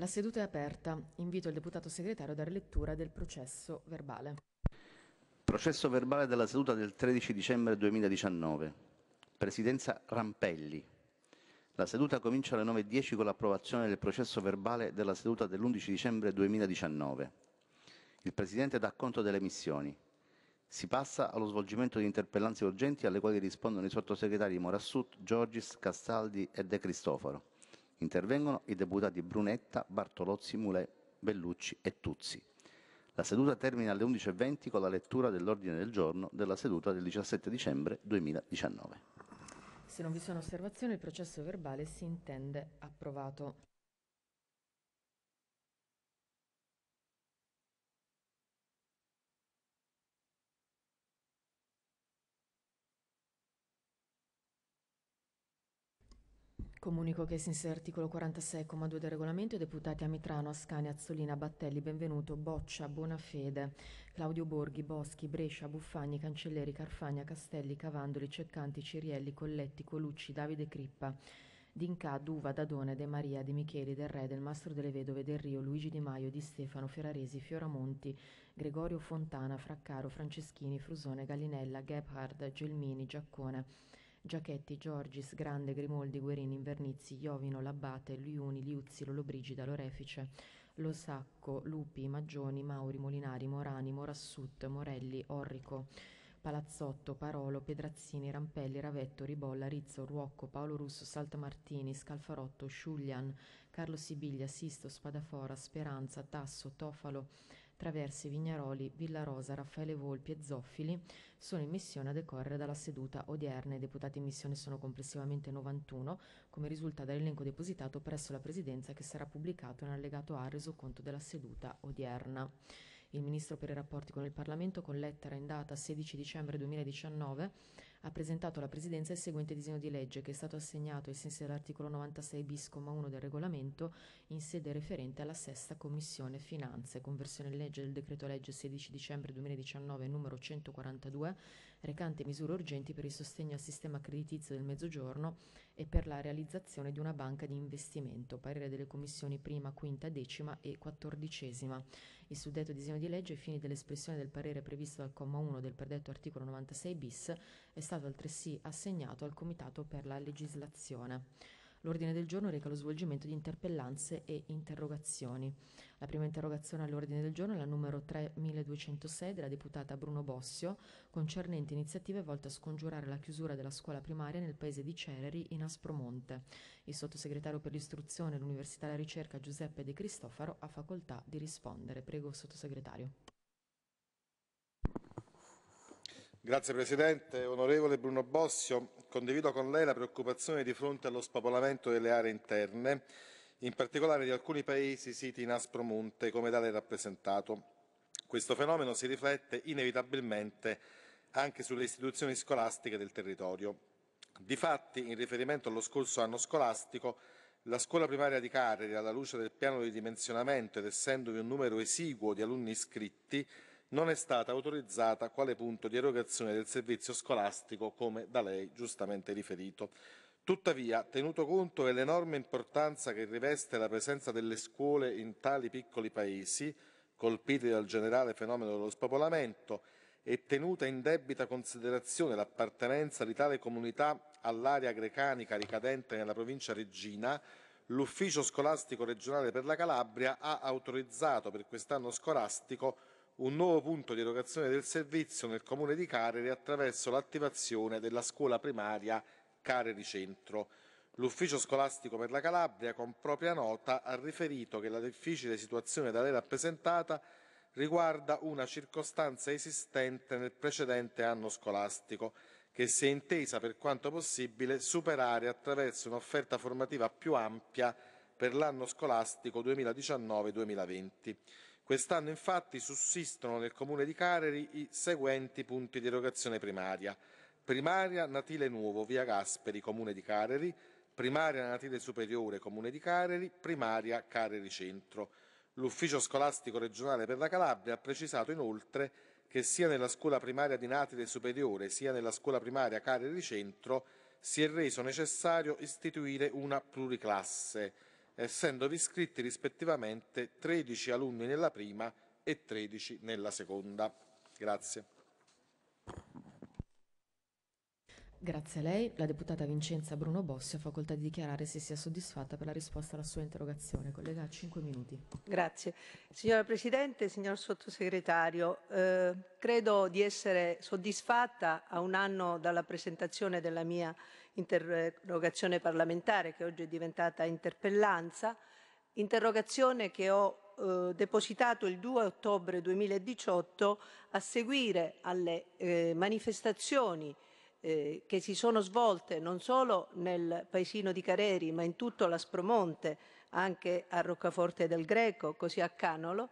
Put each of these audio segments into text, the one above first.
La seduta è aperta. Invito il deputato segretario a dare lettura del processo verbale. Processo verbale della seduta del 13 dicembre 2019. Presidenza Rampelli. La seduta comincia alle 9.10 con l'approvazione del processo verbale della seduta dell'11 dicembre 2019. Il Presidente dà conto delle missioni. Si passa allo svolgimento di interpellanze urgenti alle quali rispondono i sottosegretari Morassut, Giorgis, Castaldi e De Cristoforo. Intervengono i deputati Brunetta, Bartolozzi, Mulè, Bellucci e Tuzzi. La seduta termina alle 11.20 con la lettura dell'ordine del giorno della seduta del 17 dicembre 2019. Se non vi sono osservazioni, il processo verbale si intende approvato. Comunico che, senza l'articolo 46,2 del regolamento, i deputati Amitrano, Ascani, Azzolina, Battelli, Benvenuto, Boccia, Bonafede, Claudio Borghi, Boschi, Brescia, Buffagni, Cancelleri, Carfagna, Castelli, Cavandoli, Ceccanti, Cirielli, Colletti, Colucci, Davide Crippa, D'Inca, Duva, Dadone, De Maria, De Micheli, Del Re, Del Mastro delle Vedove, Del Rio, Luigi Di Maio, Di Stefano, Ferraresi, Fioramonti, Gregorio Fontana, Fraccaro, Franceschini, Frusone, Gallinella, Gebhard, Gelmini, Giaccone, Giachetti, Giorgis, Grande, Grimoldi, Guerini, Invernizzi, Iovino, Labbate, Liuni, Liuzzi, Lollobrigida, Lorefice, Losacco, Lupi, Maggioni, Mauri, Molinari, Morani, Morassut, Morelli, Orrico, Palazzotto, Parolo, Pedrazzini, Rampelli, Ravetto, Ribolla, Rizzo, Ruocco, Paolo Russo, Saltamartini, Scalfarotto, Sciuglian, Carlo Sibiglia, Sisto, Spadafora, Speranza, Tasso, Tofalo, Traversi, Vignaroli, Villa Rosa, Raffaele Volpi e Zoffili sono in missione a decorrere dalla seduta odierna. I deputati in missione sono complessivamente 91, come risulta dall'elenco depositato presso la Presidenza che sarà pubblicato in allegato A resoconto della seduta odierna. Il Ministro per i rapporti con il Parlamento, con lettera in data 16 dicembre 2019, ha presentato alla Presidenza il seguente disegno di legge che è stato assegnato ai sensi dell'articolo 96 bis, comma 1 del regolamento in sede referente alla sesta Commissione Finanze. Conversione in legge del decreto legge 16 dicembre 2019 numero 142 recante misure urgenti per il sostegno al sistema creditizio del Mezzogiorno e per la realizzazione di una banca di investimento, parere delle commissioni prima, quinta, decima e quattordicesima. Il suddetto disegno di legge, ai fini dell'espressione del parere previsto dal comma 1 del predetto articolo 96 bis, è stato altresì assegnato al Comitato per la legislazione. L'ordine del giorno reca lo svolgimento di interpellanze e interrogazioni. La prima interrogazione all'ordine del giorno è la numero 3206 della deputata Bruno Bossio, concernente iniziative volte a scongiurare la chiusura della scuola primaria nel paese di Cereri, in Aspromonte. Il sottosegretario per l'istruzione e l'università e la ricerca Giuseppe De Cristofaro ha facoltà di rispondere. Prego, sottosegretario. Grazie Presidente. Onorevole Bruno Bossio, condivido con lei la preoccupazione di fronte allo spopolamento delle aree interne, in particolare di alcuni paesi siti in Aspromonte, come da lei rappresentato. Questo fenomeno si riflette inevitabilmente anche sulle istituzioni scolastiche del territorio. Difatti, in riferimento allo scorso anno scolastico, la scuola primaria di Carri, alla luce del piano di dimensionamento ed essendovi un numero esiguo di alunni iscritti, non è stata autorizzata quale punto di erogazione del servizio scolastico come da lei giustamente riferito. Tuttavia, tenuto conto dell'enorme importanza che riveste la presenza delle scuole in tali piccoli paesi, colpiti dal generale fenomeno dello spopolamento, e tenuta in debita considerazione l'appartenenza di tale comunità all'area grecanica ricadente nella provincia Regina, l'Ufficio scolastico regionale per la Calabria ha autorizzato per quest'anno scolastico un nuovo punto di erogazione del servizio nel comune di Careri attraverso l'attivazione della scuola primaria Careri Centro. L'ufficio scolastico per la Calabria con propria nota ha riferito che la difficile situazione da lei rappresentata riguarda una circostanza esistente nel precedente anno scolastico che si è intesa per quanto possibile superare attraverso un'offerta formativa più ampia per l'anno scolastico 2019-2020 quest'anno infatti sussistono nel comune di Careri i seguenti punti di erogazione primaria. Primaria Natile Nuovo, via Gasperi, comune di Careri. primaria Natile Superiore, comune di Careri. primaria Careri Centro. L'ufficio scolastico regionale per la Calabria ha precisato inoltre che sia nella scuola primaria di Natile Superiore sia nella scuola primaria Careri Centro si è reso necessario istituire una pluriclasse essendovi iscritti rispettivamente 13 alunni nella prima e 13 nella seconda. Grazie. Grazie a lei. La deputata Vincenza Bruno Bossi ha facoltà di dichiarare se sia soddisfatta per la risposta alla sua interrogazione. Collega, 5 minuti. Grazie. Signora Presidente, signor Sottosegretario, eh, credo di essere soddisfatta a un anno dalla presentazione della mia interrogazione interrogazione parlamentare che oggi è diventata interpellanza, interrogazione che ho eh, depositato il 2 ottobre 2018 a seguire alle eh, manifestazioni eh, che si sono svolte non solo nel paesino di Careri ma in tutto l'Aspromonte, anche a Roccaforte del Greco, così a Canolo,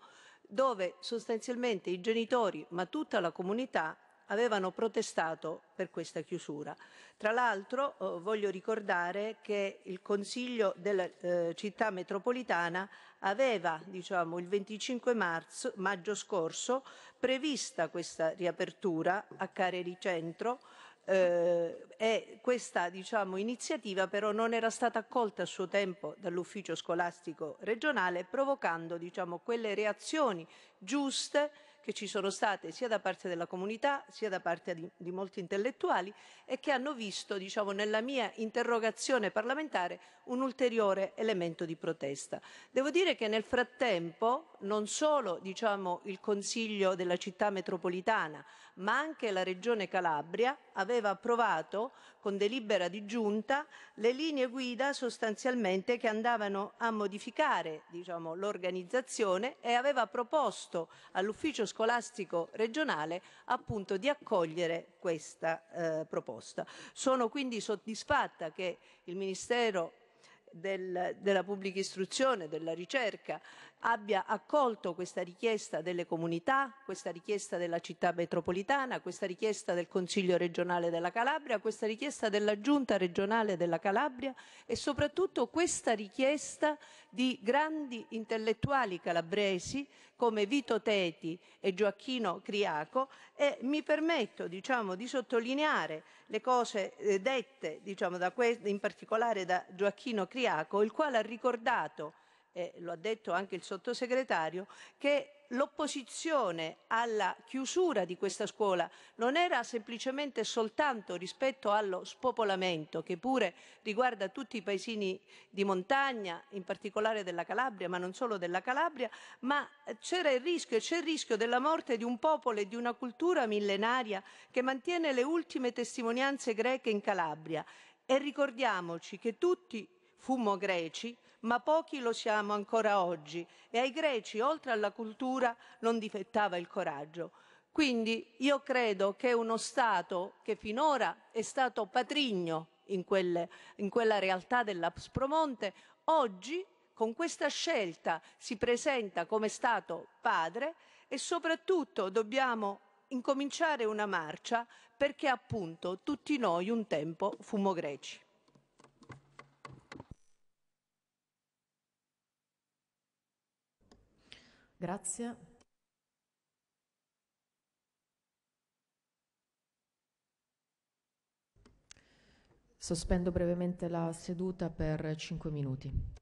dove sostanzialmente i genitori ma tutta la comunità avevano protestato per questa chiusura. Tra l'altro eh, voglio ricordare che il Consiglio della eh, città metropolitana aveva, diciamo, il 25 marzo, maggio scorso prevista questa riapertura a Careri Centro eh, e questa diciamo, iniziativa però non era stata accolta a suo tempo dall'ufficio scolastico regionale provocando diciamo, quelle reazioni giuste che ci sono state sia da parte della comunità sia da parte di, di molti intellettuali e che hanno visto, diciamo, nella mia interrogazione parlamentare un ulteriore elemento di protesta. Devo dire che nel frattempo non solo diciamo, il Consiglio della città metropolitana ma anche la Regione Calabria aveva approvato con delibera di giunta le linee guida sostanzialmente che andavano a modificare diciamo, l'organizzazione e aveva proposto all'ufficio scolastico regionale appunto di accogliere questa eh, proposta. Sono quindi soddisfatta che il Ministero del, della pubblica istruzione, della ricerca abbia accolto questa richiesta delle comunità, questa richiesta della città metropolitana, questa richiesta del Consiglio regionale della Calabria, questa richiesta della Giunta regionale della Calabria e soprattutto questa richiesta di grandi intellettuali calabresi come Vito Teti e Gioacchino Criaco e mi permetto diciamo, di sottolineare le cose eh, dette diciamo, in particolare da Gioacchino Criaco, il quale ha ricordato eh, lo ha detto anche il sottosegretario, che l'opposizione alla chiusura di questa scuola non era semplicemente soltanto rispetto allo spopolamento che pure riguarda tutti i paesini di montagna, in particolare della Calabria, ma non solo della Calabria, ma c'era il rischio e c'è il rischio della morte di un popolo e di una cultura millenaria che mantiene le ultime testimonianze greche in Calabria. E ricordiamoci che tutti fummo greci, ma pochi lo siamo ancora oggi e ai greci, oltre alla cultura, non difettava il coraggio. Quindi io credo che uno Stato che finora è stato patrigno in, quelle, in quella realtà dell'Apspromonte, oggi con questa scelta si presenta come Stato padre e soprattutto dobbiamo incominciare una marcia perché appunto tutti noi un tempo fummo greci. Grazie. Sospendo brevemente la seduta per 5 minuti.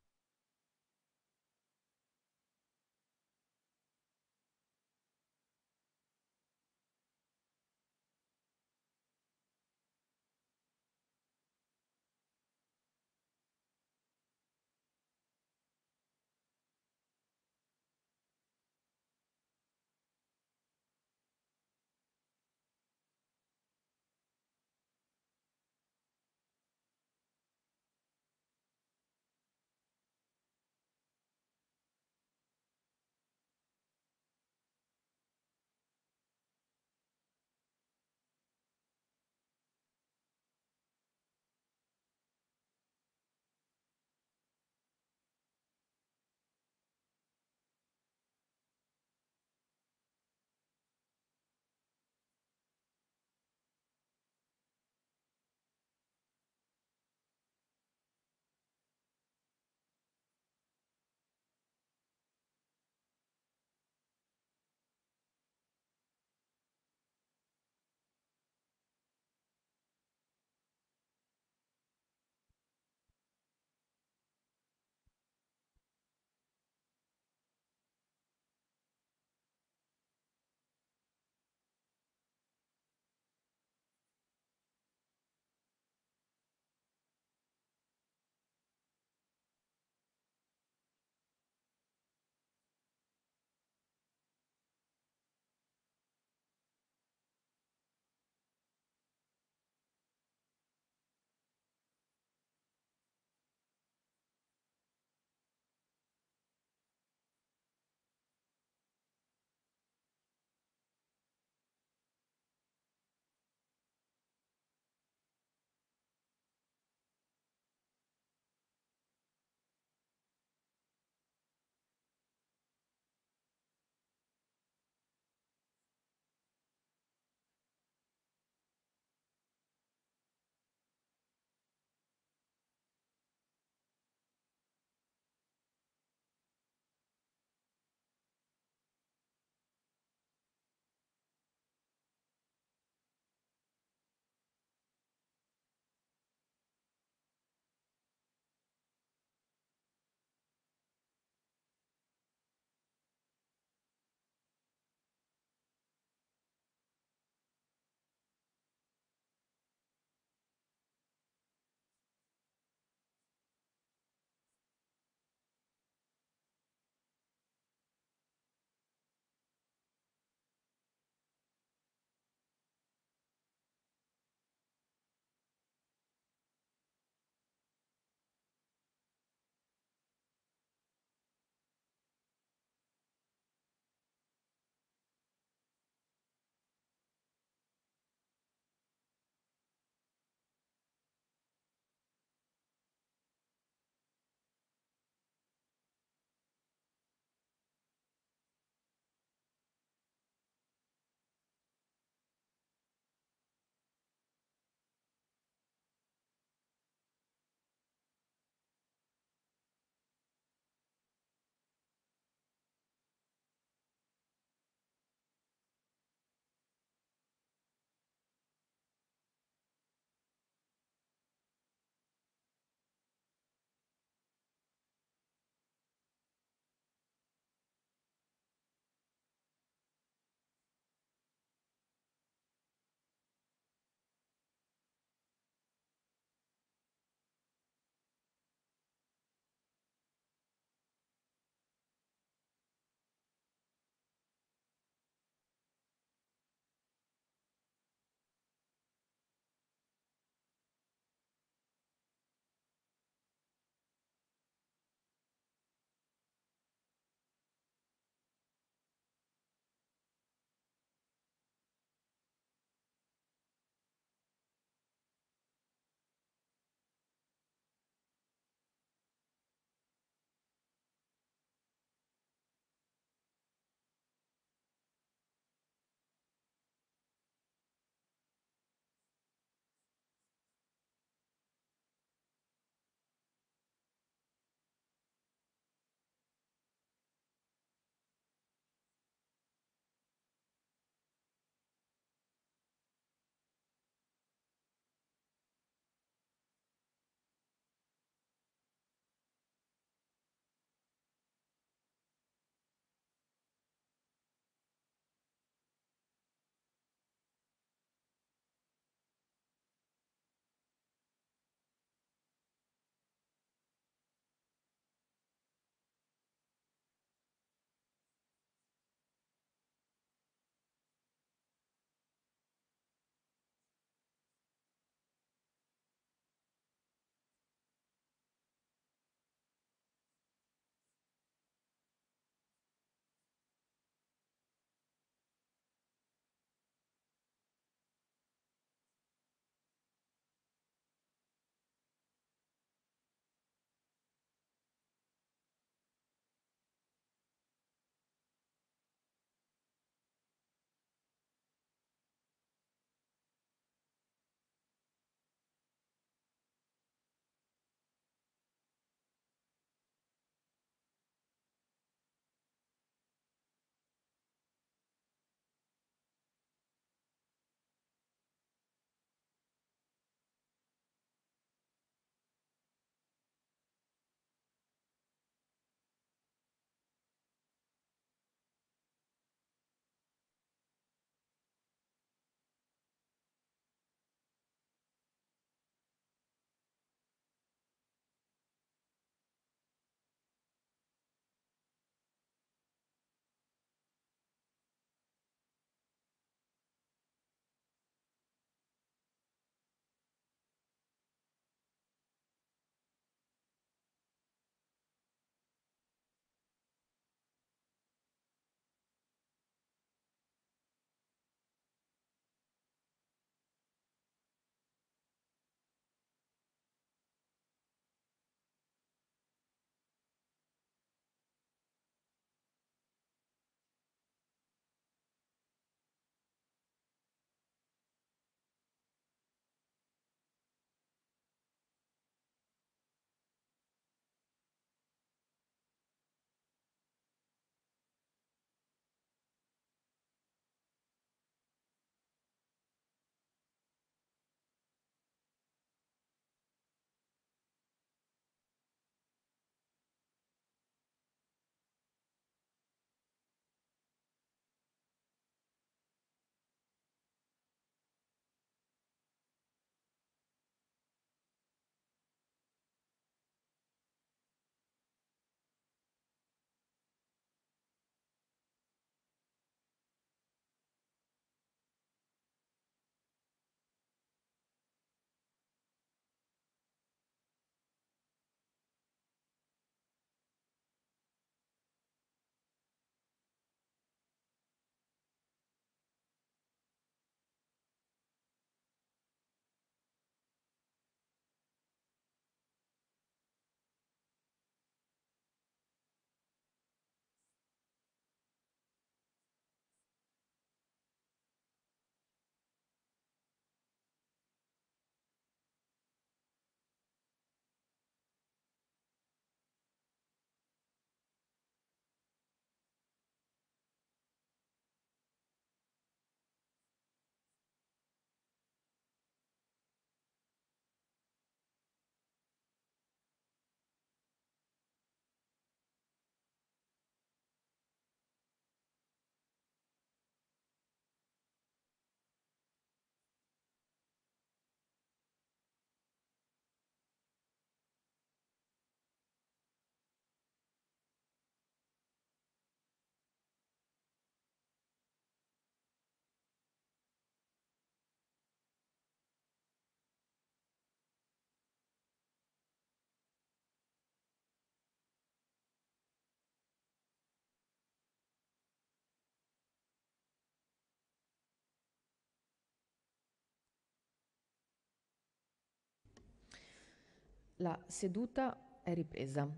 La seduta è ripresa.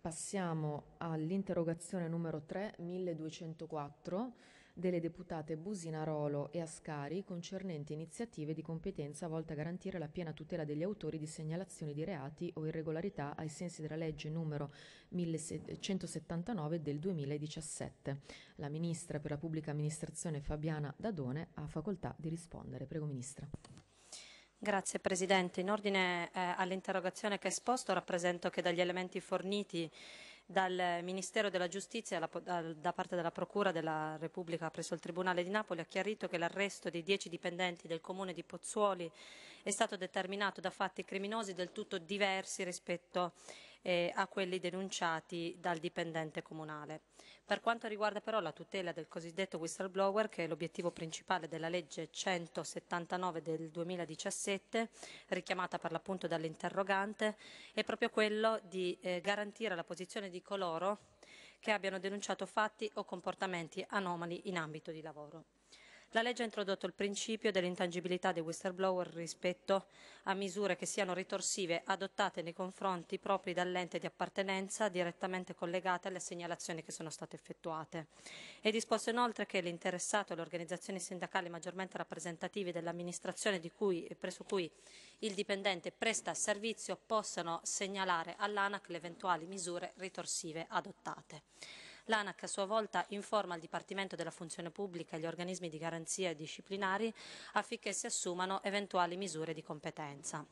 Passiamo all'interrogazione numero 3, 1204, delle deputate Businarolo e Ascari concernenti iniziative di competenza volte a garantire la piena tutela degli autori di segnalazioni di reati o irregolarità ai sensi della legge numero 1179 del 2017. La Ministra per la Pubblica Amministrazione Fabiana Dadone ha facoltà di rispondere. Prego Ministra. Grazie Presidente. In ordine eh, all'interrogazione che è esposto rappresento che dagli elementi forniti dal Ministero della Giustizia la, da parte della Procura della Repubblica presso il Tribunale di Napoli ha chiarito che l'arresto dei dieci dipendenti del Comune di Pozzuoli è stato determinato da fatti criminosi del tutto diversi rispetto eh, a quelli denunciati dal dipendente comunale. Per quanto riguarda però la tutela del cosiddetto whistleblower, che è l'obiettivo principale della legge 179 del 2017, richiamata per l'appunto dall'interrogante, è proprio quello di eh, garantire la posizione di coloro che abbiano denunciato fatti o comportamenti anomali in ambito di lavoro. La legge ha introdotto il principio dell'intangibilità dei whistleblower rispetto a misure che siano ritorsive adottate nei confronti propri dall'ente di appartenenza direttamente collegate alle segnalazioni che sono state effettuate. È disposto inoltre che l'interessato e le organizzazioni sindacali maggiormente rappresentative dell'amministrazione presso cui il dipendente presta servizio possano segnalare all'ANAC le eventuali misure ritorsive adottate. L'ANAC a sua volta informa il Dipartimento della Funzione Pubblica e gli organismi di garanzia disciplinari affinché si assumano eventuali misure di competenza.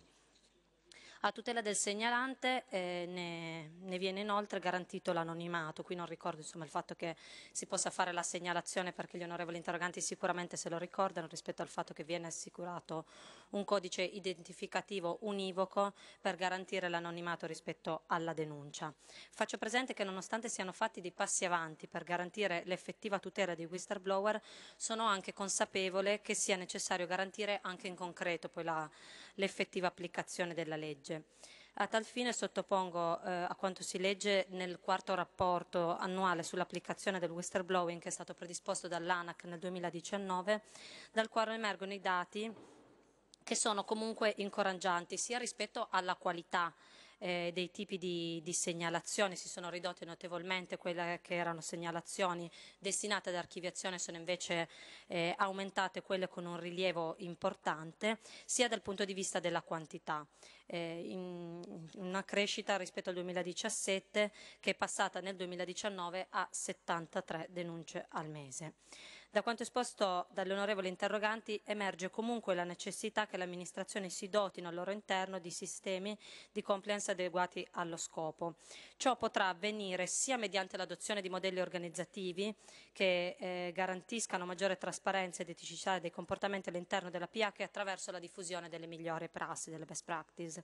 A tutela del segnalante eh, ne, ne, viene inoltre garantito l'anonimato, qui non ricordo insomma, il fatto che si possa fare la segnalazione perché gli onorevoli interroganti sicuramente se lo ricordano rispetto al fatto che viene assicurato un codice identificativo univoco per garantire l'anonimato rispetto alla denuncia. Faccio presente che nonostante siano fatti dei passi avanti per garantire l'effettiva tutela dei whistleblower, sono anche consapevole che sia necessario garantire anche in concreto poi l'effettiva applicazione della legge legge. A tal fine sottopongo eh, a quanto si legge nel quarto rapporto annuale sull'applicazione del whistleblowing che è stato predisposto dall'ANAC nel 2019, dal quale emergono i dati che sono comunque incoraggianti sia rispetto alla qualità eh, dei tipi di, di segnalazioni, si sono ridotte notevolmente quelle che erano segnalazioni destinate ad archiviazione, sono invece eh, aumentate quelle con un rilievo importante, sia dal punto di vista della quantità. Eh, in, una crescita rispetto al 2017 che è passata nel 2019 a 73 denunce al mese. Da quanto esposto dalle onorevoli interroganti emerge comunque la necessità che le amministrazioni si dotino al loro interno di sistemi di compliance adeguati allo scopo. Ciò potrà avvenire sia mediante l'adozione di modelli organizzativi che eh, garantiscano maggiore trasparenza ed eticità dei comportamenti all'interno della PIA che attraverso la diffusione delle migliori prassi, delle best practice.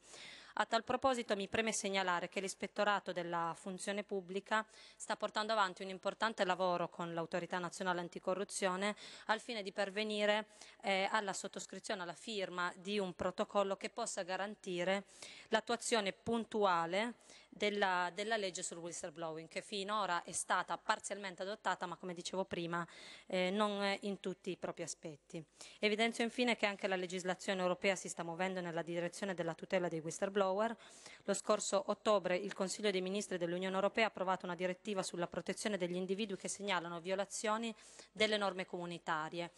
A tal proposito mi preme segnalare che l'Ispettorato della Funzione Pubblica sta portando avanti un importante lavoro con l'Autorità Nazionale Anticorruzione al fine di pervenire eh, alla sottoscrizione, alla firma di un protocollo che possa garantire l'attuazione puntuale della, della legge sul whistleblowing che finora è stata parzialmente adottata ma come dicevo prima eh, non in tutti i propri aspetti. Evidenzio infine che anche la legislazione europea si sta muovendo nella direzione della tutela dei whistleblower. Lo scorso ottobre il Consiglio dei Ministri dell'Unione Europea ha approvato una direttiva sulla protezione degli individui che segnalano violazioni delle norme comunitarie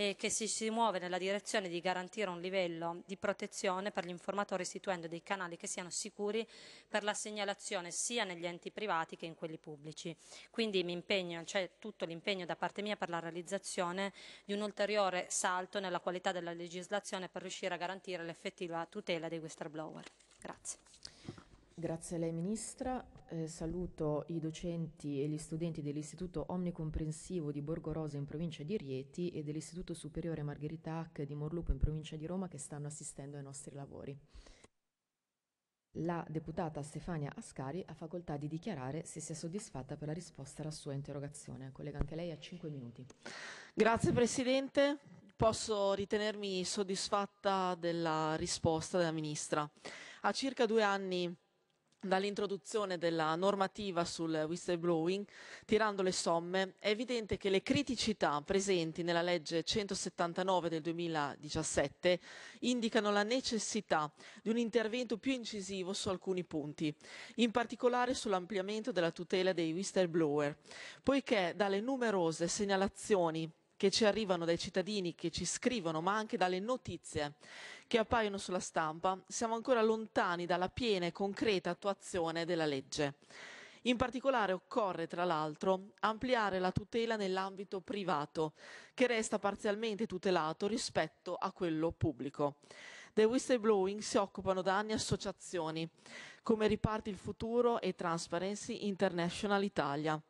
e che si, si muove nella direzione di garantire un livello di protezione per gli informatori istituendo dei canali che siano sicuri per la segnalazione sia negli enti privati che in quelli pubblici. Quindi c'è cioè tutto l'impegno da parte mia per la realizzazione di un ulteriore salto nella qualità della legislazione per riuscire a garantire l'effettiva tutela dei whistleblower. Grazie. Grazie a lei Ministra, eh, saluto i docenti e gli studenti dell'Istituto Omnicomprensivo di Borgo Rosa in provincia di Rieti e dell'Istituto Superiore Margherita Hack di Morlupo in provincia di Roma che stanno assistendo ai nostri lavori. La deputata Stefania Ascari ha facoltà di dichiarare se sia soddisfatta per la risposta alla sua interrogazione. Collega anche lei a 5 minuti. Grazie Presidente, posso ritenermi soddisfatta della risposta della Ministra. A circa due anni dall'introduzione della normativa sul whistleblowing, tirando le somme, è evidente che le criticità presenti nella legge 179 del 2017 indicano la necessità di un intervento più incisivo su alcuni punti, in particolare sull'ampliamento della tutela dei whistleblower, poiché dalle numerose segnalazioni che ci arrivano dai cittadini che ci scrivono, ma anche dalle notizie che appaiono sulla stampa, siamo ancora lontani dalla piena e concreta attuazione della legge. In particolare occorre, tra l'altro, ampliare la tutela nell'ambito privato, che resta parzialmente tutelato rispetto a quello pubblico. Del whistleblowing si occupano da anni associazioni come Riparti il Futuro e Transparency International Italia.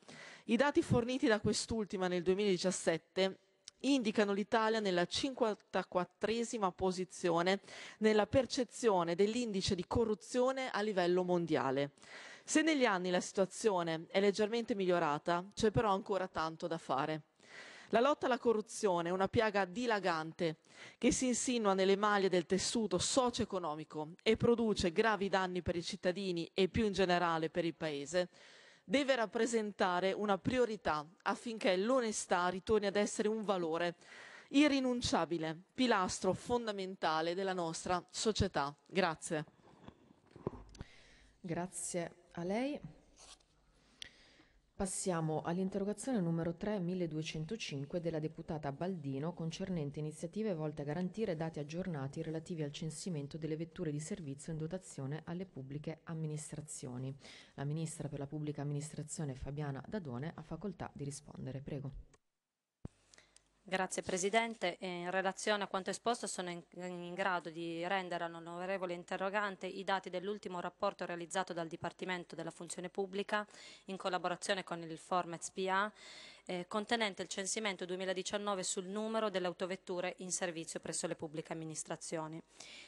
I dati forniti da quest'ultima nel 2017 indicano l'Italia nella 54esima posizione nella percezione dell'indice di corruzione a livello mondiale. Se negli anni la situazione è leggermente migliorata, c'è però ancora tanto da fare. La lotta alla corruzione è una piaga dilagante che si insinua nelle maglie del tessuto socio-economico e produce gravi danni per i cittadini e più in generale per il Paese, deve rappresentare una priorità affinché l'onestà ritorni ad essere un valore irrinunciabile, pilastro fondamentale della nostra società. Grazie. Grazie a lei. Passiamo all'interrogazione numero 3205 della deputata Baldino concernente iniziative volte a garantire dati aggiornati relativi al censimento delle vetture di servizio in dotazione alle pubbliche amministrazioni. La ministra per la pubblica amministrazione Fabiana Dadone ha facoltà di rispondere. Prego. Grazie Presidente. In relazione a quanto esposto sono in, in grado di rendere all'onorevole interrogante i dati dell'ultimo rapporto realizzato dal Dipartimento della Funzione Pubblica in collaborazione con il Formet SPA eh, contenente il censimento 2019 sul numero delle autovetture in servizio presso le pubbliche amministrazioni.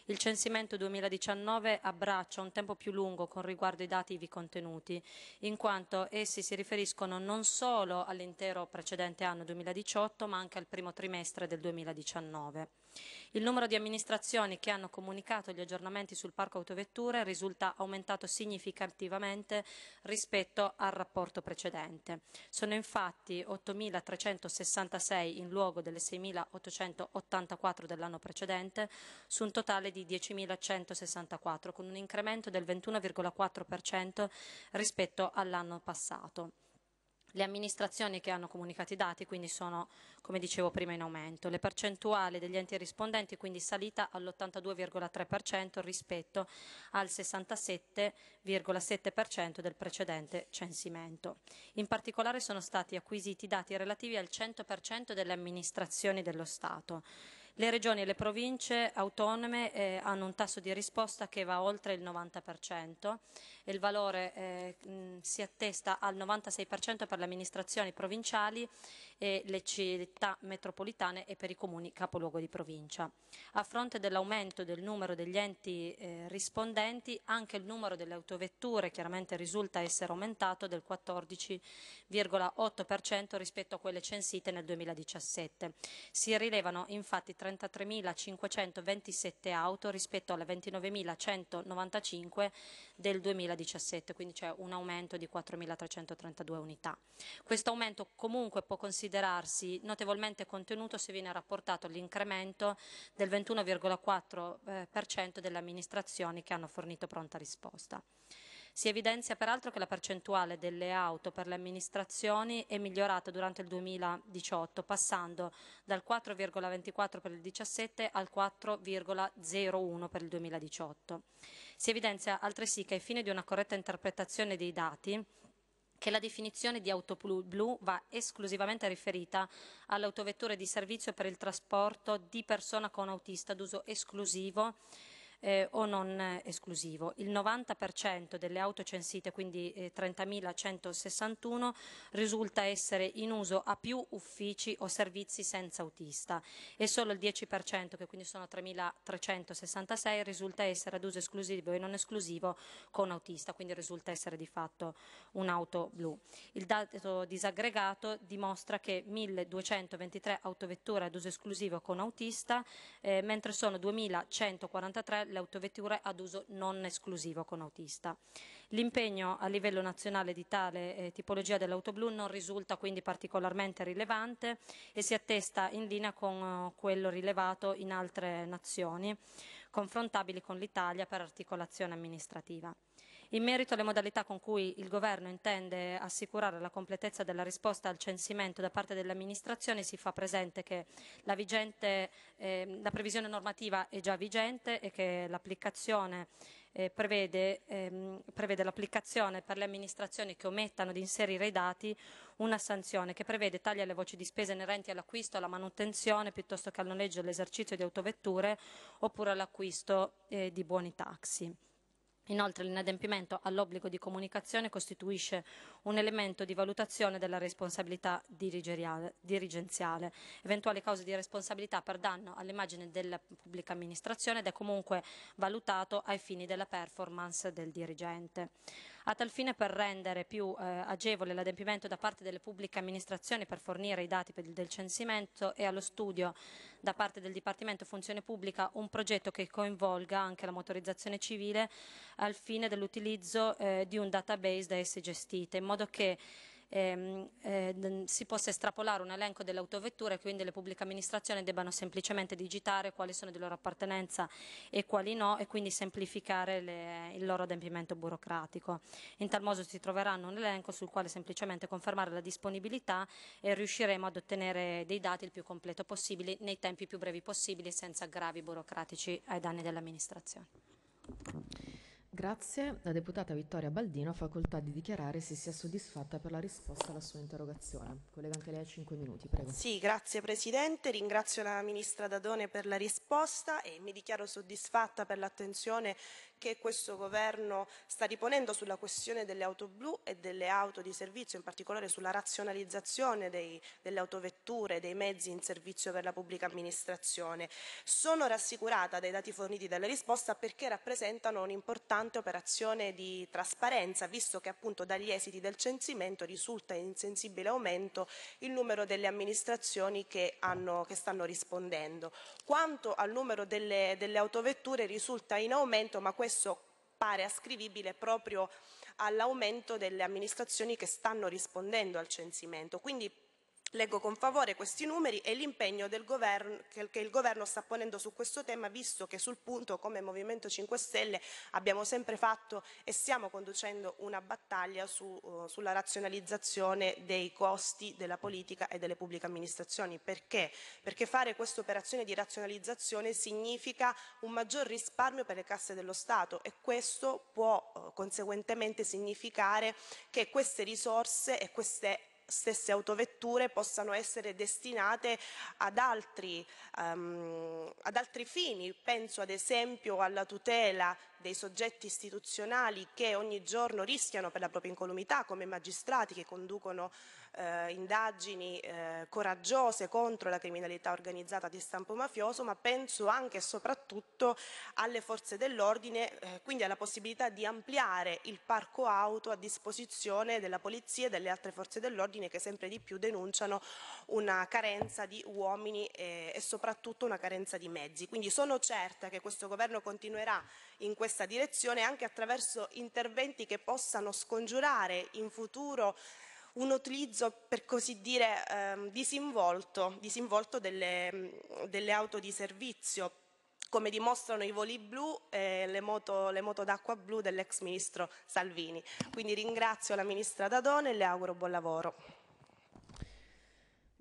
Il censimento 2019 abbraccia un tempo più lungo con riguardo ai dati ivi contenuti, in quanto essi si riferiscono non solo all'intero precedente anno 2018, ma anche al primo trimestre del 2019. Il numero di amministrazioni che hanno comunicato gli aggiornamenti sul parco autovetture risulta aumentato significativamente rispetto al rapporto precedente. Sono infatti 8.366 in luogo delle 6.884 dell'anno precedente su un totale di 10.164 con un incremento del 21,4% rispetto all'anno passato le amministrazioni che hanno comunicato i dati quindi sono, come dicevo prima, in aumento. Le percentuali degli enti rispondenti quindi salita all'82,3% rispetto al 67,7% del precedente censimento. In particolare sono stati acquisiti dati relativi al 100% delle amministrazioni dello Stato. Le regioni e le province autonome eh, hanno un tasso di risposta che va oltre il 90%, e il valore eh, si attesta al 96% per le amministrazioni provinciali e le città metropolitane e per i comuni capoluogo di provincia. A fronte dell'aumento del numero degli enti eh, rispondenti, anche il numero delle autovetture chiaramente risulta essere aumentato del 14,8% rispetto a quelle censite nel 2017. Si rilevano infatti 33.527 auto rispetto alle 29.195 del 2017, quindi c'è un aumento di 4.332 unità. Questo aumento comunque può considerarsi notevolmente contenuto se viene rapportato all'incremento del 21,4% eh, delle amministrazioni che hanno fornito pronta risposta. Si evidenzia peraltro che la percentuale delle auto per le amministrazioni è migliorata durante il 2018, passando dal 4,24 per il 2017 al 4,01 per il 2018. Si evidenzia altresì che ai fini di una corretta interpretazione dei dati, che la definizione di auto blu va esclusivamente riferita alle autovetture di servizio per il trasporto di persona con autista d'uso esclusivo eh, o non eh, esclusivo. Il 90% delle auto censite, quindi eh, 30.161, risulta essere in uso a più uffici o servizi senza autista e solo il 10%, che quindi sono 3.366, risulta essere ad uso esclusivo e non esclusivo con autista, quindi risulta essere di fatto un'auto blu. Il dato disaggregato dimostra che 1.223 autovetture ad uso esclusivo con autista, eh, mentre sono 2.143 le autovetture ad uso non esclusivo con autista. L'impegno a livello nazionale di tale eh, tipologia dell'auto blu non risulta quindi particolarmente rilevante e si attesta in linea con eh, quello rilevato in altre nazioni confrontabili con l'Italia per articolazione amministrativa. In merito alle modalità con cui il Governo intende assicurare la completezza della risposta al censimento da parte dell'amministrazione si fa presente che la, vigente, eh, la previsione normativa è già vigente e che l'applicazione eh, prevede, ehm, prevede l'applicazione per le amministrazioni che omettano di inserire i dati una sanzione che prevede tagli alle voci di spesa inerenti all'acquisto, alla manutenzione piuttosto che al noleggio e all'esercizio di autovetture oppure all'acquisto eh, di buoni taxi. Inoltre l'inadempimento all'obbligo di comunicazione costituisce un elemento di valutazione della responsabilità dirigenziale. Eventuali cause di responsabilità per danno all'immagine della pubblica amministrazione ed è comunque valutato ai fini della performance del dirigente. A tal fine, per rendere più eh, agevole l'adempimento da parte delle pubbliche amministrazioni per fornire i dati per il, del censimento e allo studio da parte del Dipartimento Funzione Pubblica un progetto che coinvolga anche la motorizzazione civile al fine dell'utilizzo eh, di un database da essi gestite, in modo che ehm, eh, si possa estrapolare un elenco delle autovetture e quindi le pubbliche amministrazioni debbano semplicemente digitare quali sono di loro appartenenza e quali no e quindi semplificare le, il loro adempimento burocratico. In tal modo si troveranno un elenco sul quale semplicemente confermare la disponibilità e riusciremo ad ottenere dei dati il più completo possibile nei tempi più brevi possibili senza gravi burocratici ai danni dell'amministrazione. Grazie. La deputata Vittoria Baldino ha facoltà di dichiarare se sia soddisfatta per la risposta alla sua interrogazione. Collega anche lei a 5 minuti, prego. Sì, grazie Presidente. Ringrazio la Ministra Dadone per la risposta e mi dichiaro soddisfatta per l'attenzione che questo governo sta riponendo sulla questione delle auto blu e delle auto di servizio, in particolare sulla razionalizzazione dei, delle autovetture, dei mezzi in servizio per la pubblica amministrazione. Sono rassicurata dai dati forniti dalla risposta perché rappresentano un'importante operazione di trasparenza, visto che appunto dagli esiti del censimento risulta in sensibile aumento il numero delle amministrazioni che, hanno, che stanno rispondendo. Quanto al numero delle, delle autovetture risulta in aumento, ma questo questo pare ascrivibile proprio all'aumento delle amministrazioni che stanno rispondendo al censimento. Quindi Leggo con favore questi numeri e l'impegno che il governo sta ponendo su questo tema, visto che sul punto, come Movimento 5 Stelle, abbiamo sempre fatto e stiamo conducendo una battaglia su, uh, sulla razionalizzazione dei costi della politica e delle pubbliche amministrazioni. Perché? Perché fare questa operazione di razionalizzazione significa un maggior risparmio per le casse dello Stato e questo può uh, conseguentemente significare che queste risorse e queste stesse autovetture possano essere destinate ad altri, um, ad altri fini, penso ad esempio alla tutela dei soggetti istituzionali che ogni giorno rischiano per la propria incolumità, come magistrati che conducono eh, indagini eh, coraggiose contro la criminalità organizzata di stampo mafioso, ma penso anche e soprattutto alle forze dell'ordine, eh, quindi alla possibilità di ampliare il parco auto a disposizione della polizia e delle altre forze dell'ordine che sempre di più denunciano una carenza di uomini e, eh, e soprattutto una carenza di mezzi. Quindi sono certa che questo governo continuerà in questa direzione anche attraverso interventi che possano scongiurare in futuro un utilizzo per così dire eh, disinvolto, disinvolto delle, delle, auto di servizio come dimostrano i voli blu e le moto, le moto d'acqua blu dell'ex ministro Salvini. Quindi ringrazio la ministra Dadone e le auguro buon lavoro.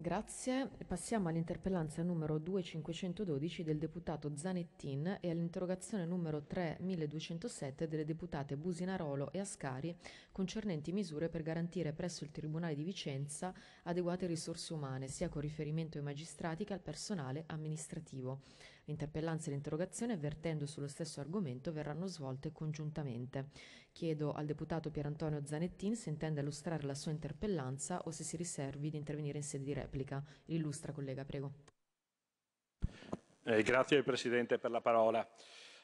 Grazie. Passiamo all'interpellanza numero 2512 del deputato Zanettin e all'interrogazione numero 3207 delle deputate Businarolo e Ascari concernenti misure per garantire presso il Tribunale di Vicenza adeguate risorse umane, sia con riferimento ai magistrati che al personale amministrativo. L'interpellanza e l'interrogazione, vertendo sullo stesso argomento, verranno svolte congiuntamente. Chiedo al deputato Pierantonio Zanettin se intende illustrare la sua interpellanza o se si riservi di intervenire in sede di replica. L'illustra collega, prego. Eh, grazie Presidente per la parola.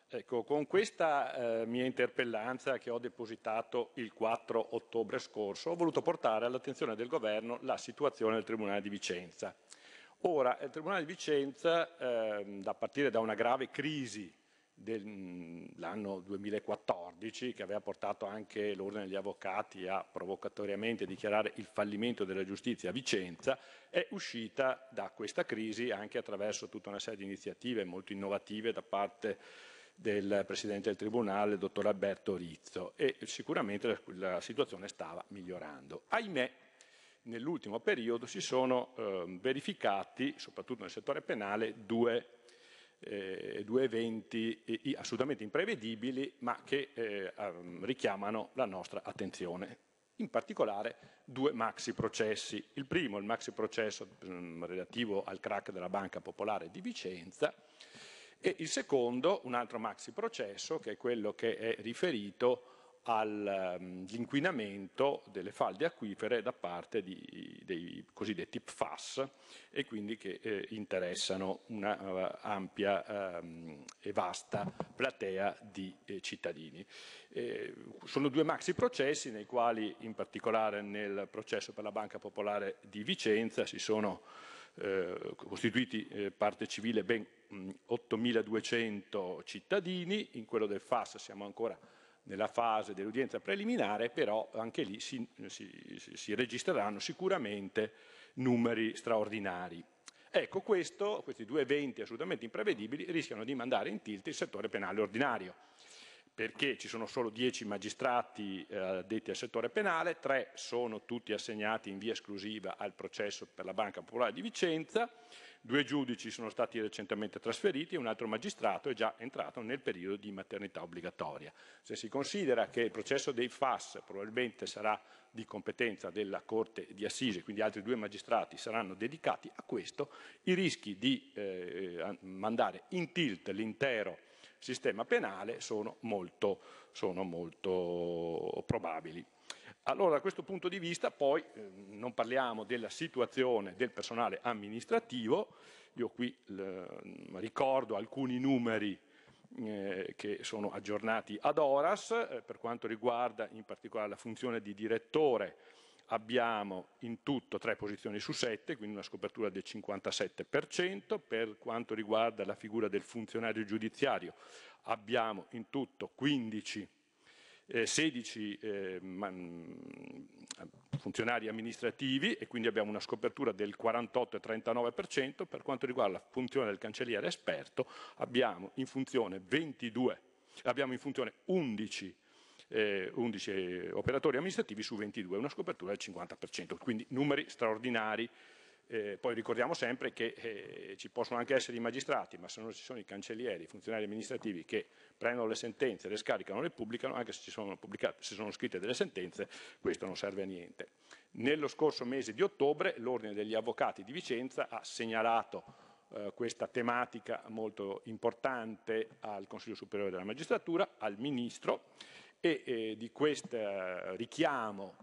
Ecco, con questa eh, mia interpellanza che ho depositato il 4 ottobre scorso ho voluto portare all'attenzione del Governo la situazione del Tribunale di Vicenza. Ora, il Tribunale di Vicenza, eh, a partire da una grave crisi dell'anno mm, 2014 che aveva portato anche l'ordine degli avvocati a provocatoriamente dichiarare il fallimento della giustizia a Vicenza, è uscita da questa crisi anche attraverso tutta una serie di iniziative molto innovative da parte del Presidente del Tribunale, dottor Alberto Rizzo, e sicuramente la, la situazione stava migliorando. Ahimè, nell'ultimo periodo si sono eh, verificati, soprattutto nel settore penale, due, eh, due eventi assolutamente imprevedibili ma che eh, ehm, richiamano la nostra attenzione. In particolare due maxi processi. Il primo, il maxi processo mm, relativo al crack della Banca Popolare di Vicenza, e il secondo, un altro maxi processo, che è quello che è riferito a all'inquinamento ehm, delle falde acquifere da parte di, dei cosiddetti PFAS e quindi che eh, interessano una uh, ampia um, e vasta platea di eh, cittadini. Eh, sono due maxi processi nei quali in particolare nel processo per la Banca Popolare di Vicenza si sono eh, costituiti eh, parte civile ben 8.200 cittadini, in quello del FAS siamo ancora nella fase dell'udienza preliminare, però anche lì si, si, si registreranno sicuramente numeri straordinari. Ecco, questo, questi due eventi assolutamente imprevedibili rischiano di mandare in tilt il settore penale ordinario, perché ci sono solo dieci magistrati eh, addetti eh, al settore penale, tre sono tutti assegnati in via esclusiva al processo per la Banca Popolare di Vicenza, Due giudici sono stati recentemente trasferiti e un altro magistrato è già entrato nel periodo di maternità obbligatoria. Se si considera che il processo dei FAS probabilmente sarà di competenza della Corte di Assise, quindi altri due magistrati saranno dedicati a questo, i rischi di eh, eh mandare in tilt l'intero sistema penale sono molto, sono molto probabili. Allora da questo punto di vista poi eh, non parliamo della situazione del personale amministrativo, io qui mm, ricordo alcuni numeri eh, che sono aggiornati ad Horas, eh, per quanto riguarda in particolare la funzione di direttore abbiamo in tutto tre posizioni su sette, quindi una scopertura del 57%, per quanto riguarda la figura del funzionario giudiziario abbiamo in tutto 15 16 eh, eh mm, funzionari amministrativi e quindi abbiamo una scopertura del 48,39%. Per quanto riguarda la funzione del cancelliere esperto abbiamo in funzione, 22, abbiamo in funzione 11 eh, 11 eh, operatori amministrativi su 22, una scopertura del 50%, quindi numeri straordinari eh, poi ricordiamo sempre che eh, ci possono anche essere i magistrati, ma se non ci sono i cancellieri, i funzionari amministrativi che prendono le sentenze, le scaricano, le pubblicano, anche se ci sono, se sono scritte delle sentenze, questo non serve a niente. Nello scorso mese di ottobre l'Ordine degli Avvocati di Vicenza ha segnalato eh, questa tematica molto importante al Consiglio Superiore della Magistratura, al Ministro e eh, di questo richiamo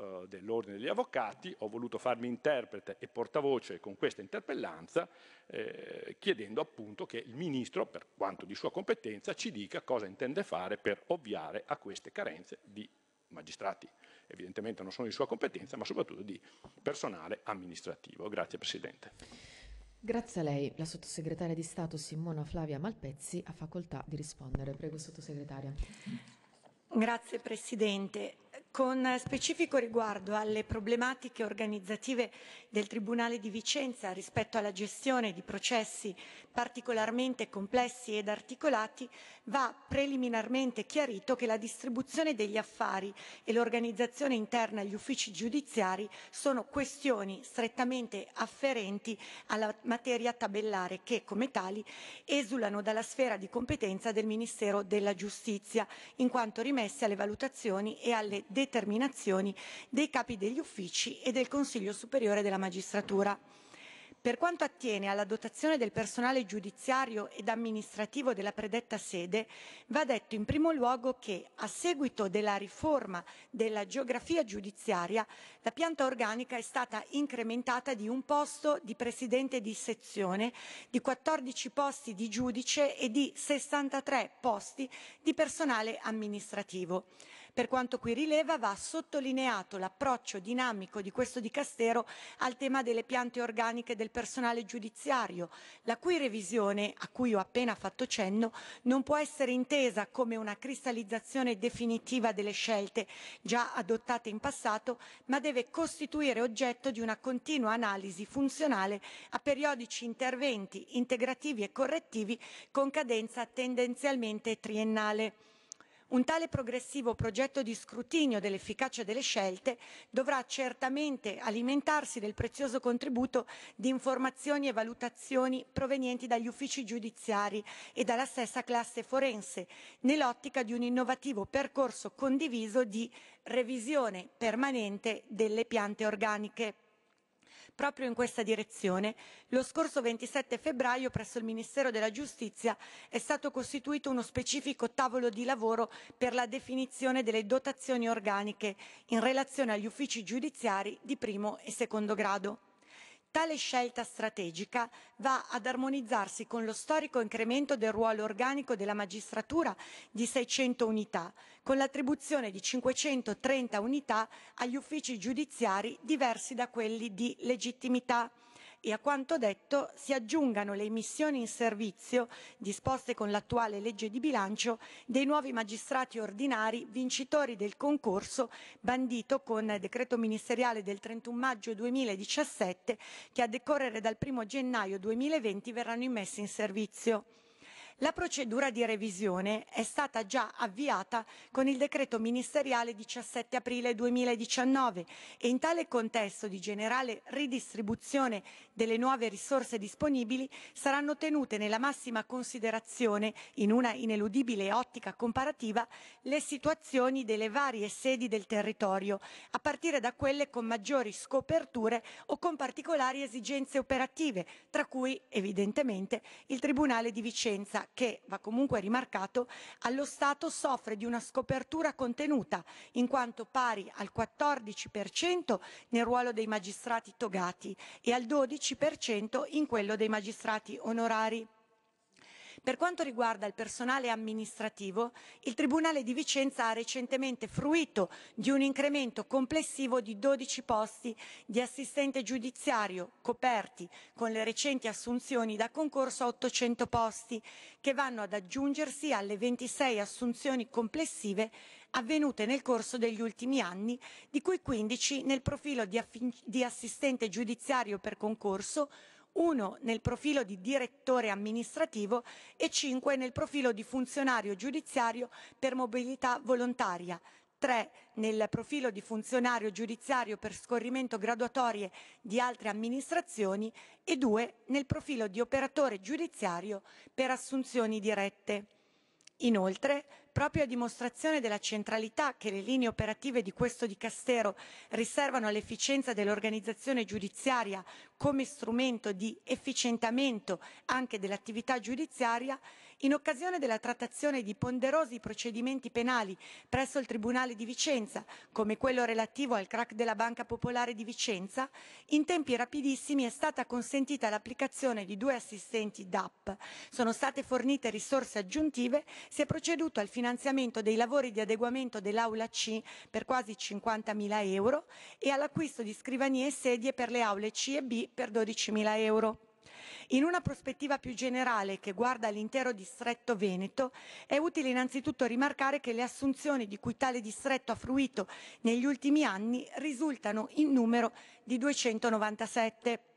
eh, dell'Ordine degli Avvocati, ho voluto farmi interprete e portavoce con questa interpellanza, eh, chiedendo appunto che il Ministro, per quanto di sua competenza, ci dica cosa intende fare per ovviare a queste carenze di magistrati. Evidentemente non sono di sua competenza, ma soprattutto di personale amministrativo. Grazie Presidente. Grazie a lei. La sottosegretaria di Stato Simona Flavia Malpezzi ha facoltà di rispondere. Prego, sottosegretaria. Grazie Presidente con specifico riguardo alle problematiche organizzative del Tribunale di Vicenza rispetto alla gestione di processi particolarmente complessi ed articolati, va preliminarmente chiarito che la distribuzione degli affari e l'organizzazione interna agli uffici giudiziari sono questioni strettamente afferenti alla materia tabellare che, come tali, esulano dalla sfera di competenza del Ministero della Giustizia, in quanto rimesse alle valutazioni e alle alle determinazioni dei capi degli uffici e del Consiglio Superiore della Magistratura. Per quanto attiene alla dotazione del personale giudiziario ed amministrativo della predetta sede, va detto in primo luogo che, a seguito della riforma della geografia giudiziaria, la pianta organica è stata incrementata di un posto di presidente di sezione, di 14 posti di giudice e di 63 posti di personale amministrativo. Per quanto qui rileva va sottolineato l'approccio dinamico di questo Dicastero al tema delle piante organiche del personale giudiziario, la cui revisione, a cui ho appena fatto cenno, non può essere intesa come una cristallizzazione definitiva delle scelte già adottate in passato, ma deve costituire oggetto di una continua analisi funzionale a periodici interventi integrativi e correttivi con cadenza tendenzialmente triennale. Un tale progressivo progetto di scrutinio dell'efficacia delle scelte dovrà certamente alimentarsi del prezioso contributo di informazioni e valutazioni provenienti dagli uffici giudiziari e dalla stessa classe forense, nell'ottica di un innovativo percorso condiviso di revisione permanente delle piante organiche proprio in questa direzione lo scorso 27 febbraio presso il ministero della giustizia è stato costituito uno specifico tavolo di lavoro per la definizione delle dotazioni organiche in relazione agli uffici giudiziari di primo e secondo grado. Tale scelta strategica va ad armonizzarsi con lo storico incremento del ruolo organico della magistratura di 600 unità, con l'attribuzione di 530 unità agli uffici giudiziari diversi da quelli di legittimità e a quanto detto si aggiungano le missioni in servizio, disposte con l'attuale legge di bilancio, dei nuovi magistrati ordinari vincitori del concorso bandito con decreto ministeriale del 31 maggio 2017 che a decorrere dal 1 gennaio 2020 verranno immessi in servizio. La procedura di revisione è stata già avviata con il decreto ministeriale 17 aprile 2019 e in tale contesto di generale ridistribuzione delle nuove risorse disponibili saranno tenute nella massima considerazione, in una ineludibile ottica comparativa, le situazioni delle varie sedi del territorio, a partire da quelle con maggiori scoperture o con particolari esigenze operative, tra cui evidentemente il Tribunale di Vicenza che, va comunque rimarcato, allo Stato soffre di una scopertura contenuta, in quanto pari al 14% nel ruolo dei magistrati togati e al 12% in quello dei magistrati onorari. Per quanto riguarda il personale amministrativo, il Tribunale di Vicenza ha recentemente fruito di un incremento complessivo di 12 posti di assistente giudiziario coperti con le recenti assunzioni da concorso a 800 posti che vanno ad aggiungersi alle 26 assunzioni complessive avvenute nel corso degli ultimi anni, di cui 15 nel profilo di, di assistente giudiziario per concorso, uno nel profilo di direttore amministrativo e cinque nel profilo di funzionario giudiziario per mobilità volontaria, tre nel profilo di funzionario giudiziario per scorrimento graduatorie di altre amministrazioni e due nel profilo di operatore giudiziario per assunzioni dirette. Inoltre, proprio a dimostrazione della centralità che le linee operative di questo Dicastero riservano all'efficienza dell'organizzazione giudiziaria come strumento di efficientamento anche dell'attività giudiziaria, in occasione della trattazione di ponderosi procedimenti penali presso il Tribunale di Vicenza, come quello relativo al crack della Banca Popolare di Vicenza, in tempi rapidissimi è stata consentita l'applicazione di due assistenti DAP. Sono state fornite risorse aggiuntive, si è proceduto al finanziamento dei lavori di adeguamento dell'aula C per quasi 50.000 euro e all'acquisto di scrivanie e sedie per le aule C e B per 12.000 euro. In una prospettiva più generale che guarda l'intero distretto veneto, è utile innanzitutto rimarcare che le assunzioni di cui tale distretto ha fruito negli ultimi anni risultano in numero di 297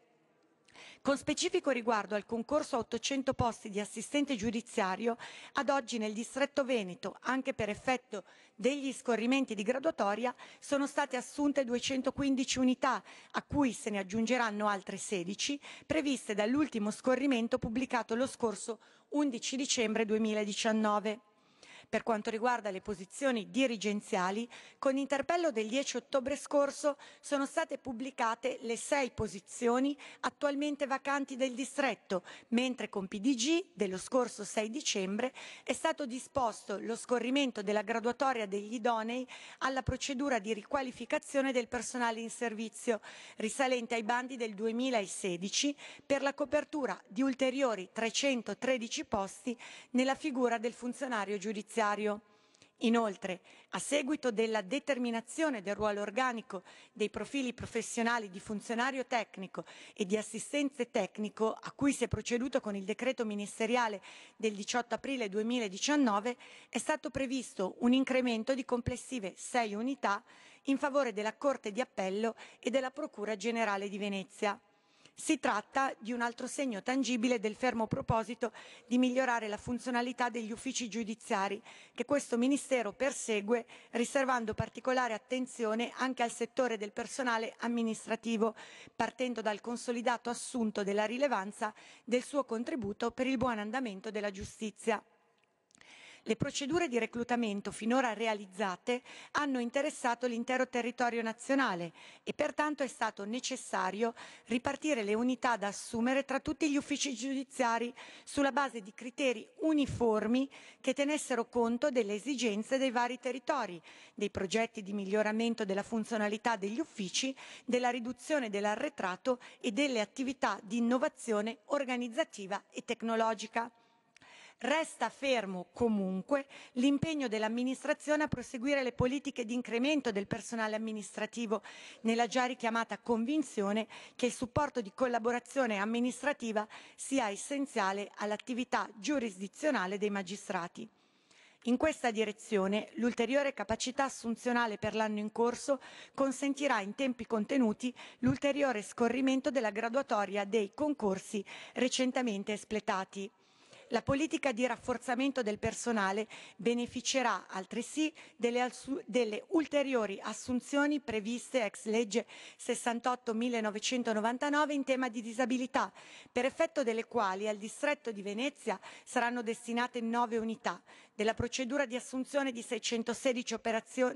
con specifico riguardo al concorso a 800 posti di assistente giudiziario, ad oggi nel distretto Veneto, anche per effetto degli scorrimenti di graduatoria, sono state assunte 215 unità, a cui se ne aggiungeranno altre 16, previste dall'ultimo scorrimento pubblicato lo scorso 11 dicembre 2019 per quanto riguarda le posizioni dirigenziali, con interpello del 10 ottobre scorso sono state pubblicate le sei posizioni attualmente vacanti del distretto, mentre con PDG dello scorso 6 dicembre è stato disposto lo scorrimento della graduatoria degli idonei alla procedura di riqualificazione del personale in servizio, risalente ai bandi del 2016 per la copertura di ulteriori 313 posti nella figura del funzionario giudiziario giudiziario. Inoltre, a seguito della determinazione del ruolo organico dei profili professionali di funzionario tecnico e di assistente tecnico, a cui si è proceduto con il decreto ministeriale del 18 aprile 2019, è stato previsto un incremento di complessive sei unità in favore della Corte di Appello e della Procura Generale di Venezia. Si tratta di un altro segno tangibile del fermo proposito di migliorare la funzionalità degli uffici giudiziari che questo Ministero persegue, riservando particolare attenzione anche al settore del personale amministrativo, partendo dal consolidato assunto della rilevanza del suo contributo per il buon andamento della giustizia. Le procedure di reclutamento finora realizzate hanno interessato l'intero territorio nazionale e pertanto è stato necessario ripartire le unità da assumere tra tutti gli uffici giudiziari sulla base di criteri uniformi che tenessero conto delle esigenze dei vari territori, dei progetti di miglioramento della funzionalità degli uffici, della riduzione dell'arretrato e delle attività di innovazione organizzativa e tecnologica resta fermo comunque l'impegno dell'amministrazione a proseguire le politiche di incremento del personale amministrativo nella già richiamata convinzione che il supporto di collaborazione amministrativa sia essenziale all'attività giurisdizionale dei magistrati. In questa direzione l'ulteriore capacità assunzionale per l'anno in corso consentirà in tempi contenuti l'ulteriore scorrimento della graduatoria dei concorsi recentemente espletati. La politica di rafforzamento del personale beneficerà altresì delle, delle ulteriori assunzioni previste ex legge 68.999 in tema di disabilità, per effetto delle quali al distretto di Venezia saranno destinate nove unità, della procedura di assunzione di 616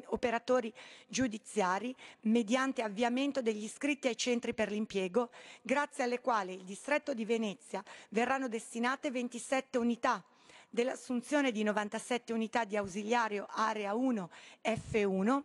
operatori giudiziari mediante avviamento degli iscritti ai centri per l'impiego, grazie alle quali il distretto di Venezia verranno destinate 27 unità dell'assunzione di 97 unità di ausiliario area 1 F1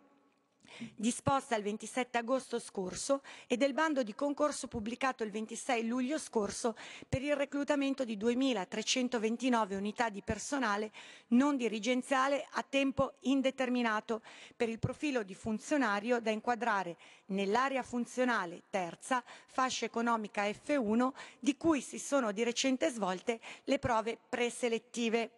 disposta il 27 agosto scorso e del bando di concorso pubblicato il 26 luglio scorso per il reclutamento di 2.329 unità di personale non dirigenziale a tempo indeterminato per il profilo di funzionario da inquadrare nell'area funzionale terza, fascia economica F1, di cui si sono di recente svolte le prove preselettive.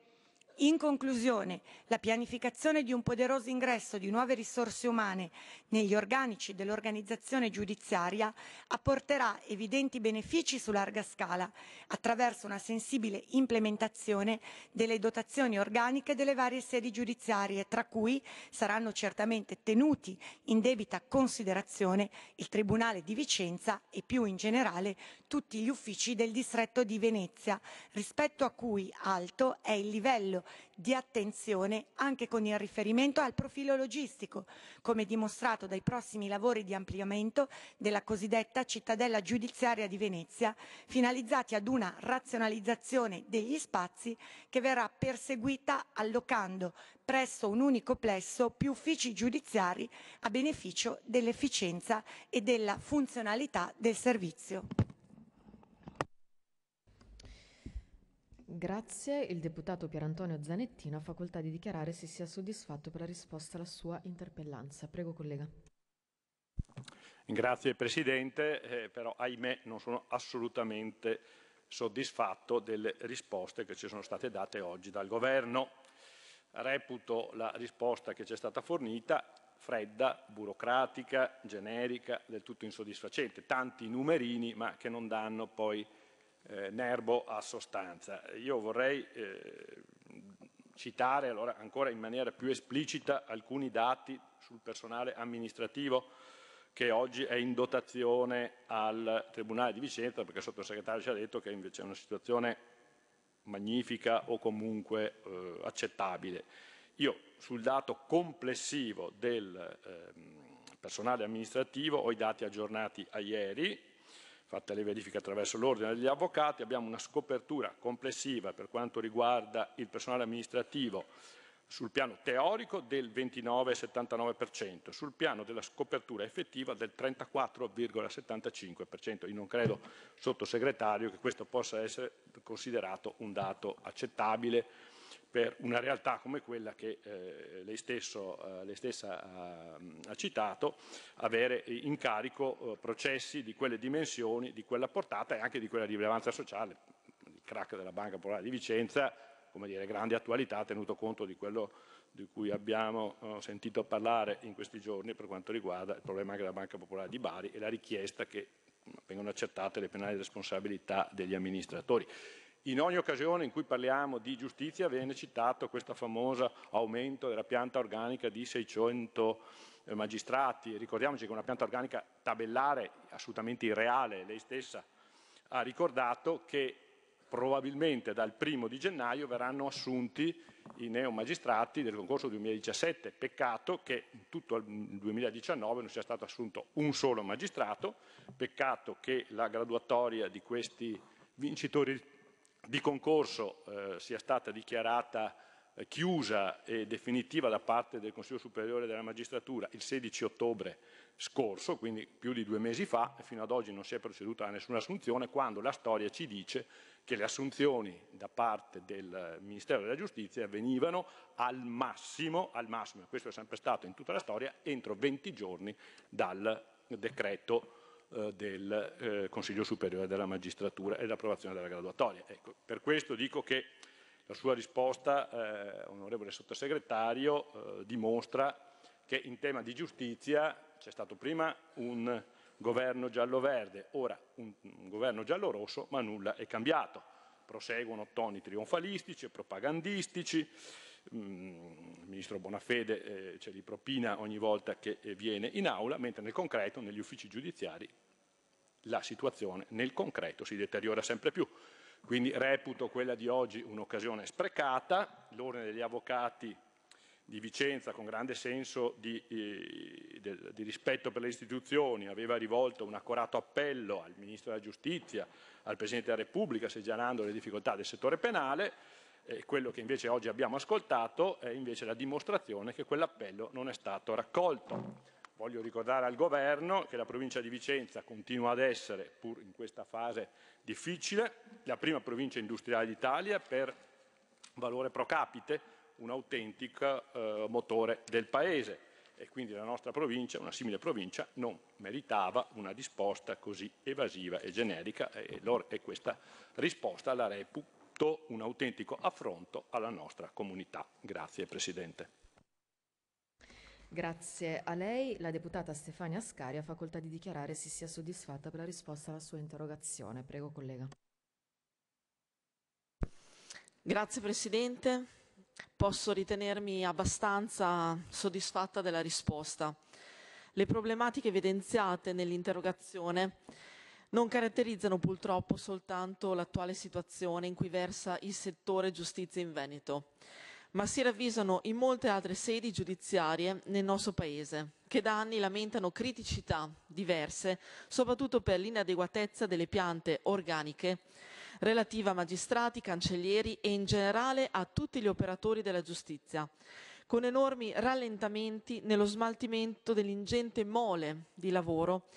In conclusione, la pianificazione di un poderoso ingresso di nuove risorse umane negli organici dell'organizzazione giudiziaria apporterà evidenti benefici su larga scala attraverso una sensibile implementazione delle dotazioni organiche delle varie sedi giudiziarie, tra cui saranno certamente tenuti in debita considerazione il Tribunale di Vicenza e più in generale tutti gli uffici del distretto di Venezia, rispetto a cui alto è il livello di attenzione anche con il riferimento al profilo logistico, come dimostrato dai prossimi lavori di ampliamento della cosiddetta cittadella giudiziaria di Venezia, finalizzati ad una razionalizzazione degli spazi che verrà perseguita allocando presso un unico plesso più uffici giudiziari a beneficio dell'efficienza e della funzionalità del servizio. Grazie. Il deputato Pierantonio Zanettino ha facoltà di dichiarare se sia soddisfatto per la risposta alla sua interpellanza. Prego, collega. Grazie Presidente, eh, però ahimè non sono assolutamente soddisfatto delle risposte che ci sono state date oggi dal Governo. Reputo la risposta che ci è stata fornita fredda, burocratica, generica, del tutto insoddisfacente. Tanti numerini ma che non danno poi eh, nerbo a sostanza. Io vorrei eh, citare allora, ancora in maniera più esplicita alcuni dati sul personale amministrativo che oggi è in dotazione al Tribunale di Vicenza, perché il sottosegretario ci ha detto che invece è una situazione magnifica o comunque eh, accettabile. Io sul dato complessivo del eh, personale amministrativo ho i dati aggiornati a ieri, fatte le verifiche attraverso l'ordine degli avvocati, abbiamo una scopertura complessiva per quanto riguarda il personale amministrativo sul piano teorico del 29,79%, sul piano della scopertura effettiva del 34,75%. Io non credo, sottosegretario, che questo possa essere considerato un dato accettabile per una realtà come quella che eh, lei, stesso, eh, lei, stessa ha, mm, ha, citato, avere in carico eh, processi di quelle dimensioni, di quella portata e anche di quella rilevanza sociale. Il crack della Banca Popolare di Vicenza, come dire, grande attualità, tenuto conto di quello di cui abbiamo eh, sentito parlare in questi giorni per quanto riguarda il problema anche della Banca Popolare di Bari e la richiesta che mm, vengono accertate le penali responsabilità degli amministratori. In ogni occasione in cui parliamo di giustizia viene citato questo famoso aumento della pianta organica di 600 eh, magistrati. Ricordiamoci che è una pianta organica tabellare, assolutamente irreale, lei stessa ha ricordato che probabilmente dal primo di gennaio verranno assunti i neomagistrati del concorso 2017. Peccato che in tutto il 2019 non sia stato assunto un solo magistrato, peccato che la graduatoria di questi vincitori di concorso eh, sia stata dichiarata eh, chiusa e definitiva da parte del Consiglio Superiore della Magistratura il 16 ottobre scorso, quindi più di due mesi fa, e fino ad oggi non si è proceduta a nessuna assunzione, quando la storia ci dice che le assunzioni da parte del eh, Ministero della Giustizia venivano al massimo, al massimo, questo è sempre stato in tutta la storia, entro 20 giorni dal decreto eh, del eh, Consiglio Superiore della Magistratura e l'approvazione della graduatoria. Ecco, per questo dico che la sua risposta, eh, onorevole sottosegretario, eh, dimostra che in tema di giustizia c'è stato prima un governo giallo-verde, ora un, un governo giallo-rosso, ma nulla è cambiato. Proseguono toni trionfalistici e propagandistici, il ministro Bonafede eh, ce li propina ogni volta che eh, viene in aula, mentre nel concreto, negli uffici giudiziari, la situazione nel concreto si deteriora sempre più. Quindi reputo quella di oggi un'occasione sprecata, l'ordine degli avvocati di Vicenza con grande senso di, eh, di, rispetto per le istituzioni aveva rivolto un accorato appello al Ministro della Giustizia, al Presidente della Repubblica, segnalando le difficoltà del settore penale, e eh, quello che invece oggi abbiamo ascoltato è invece la dimostrazione che quell'appello non è stato raccolto. Voglio ricordare al Governo che la provincia di Vicenza continua ad essere, pur in questa fase difficile, la prima provincia industriale d'Italia per valore pro capite, un autentico eh, motore del Paese. E quindi la nostra provincia, una simile provincia, non meritava una risposta così evasiva e generica e, e questa risposta la repu tutto un autentico affronto alla nostra comunità. Grazie Presidente. Grazie a lei. La deputata Stefania Scari ha facoltà di dichiarare se sia soddisfatta per la risposta alla sua interrogazione. Prego, collega. Grazie Presidente. Posso ritenermi abbastanza soddisfatta della risposta. Le problematiche evidenziate nell'interrogazione non caratterizzano purtroppo soltanto l'attuale situazione in cui versa il settore giustizia in Veneto, ma si ravvisano in molte altre sedi giudiziarie nel nostro Paese, che da anni lamentano criticità diverse, soprattutto per l'inadeguatezza delle piante organiche relative a magistrati, cancellieri e in generale a tutti gli operatori della giustizia, con enormi rallentamenti nello smaltimento dell'ingente mole di lavoro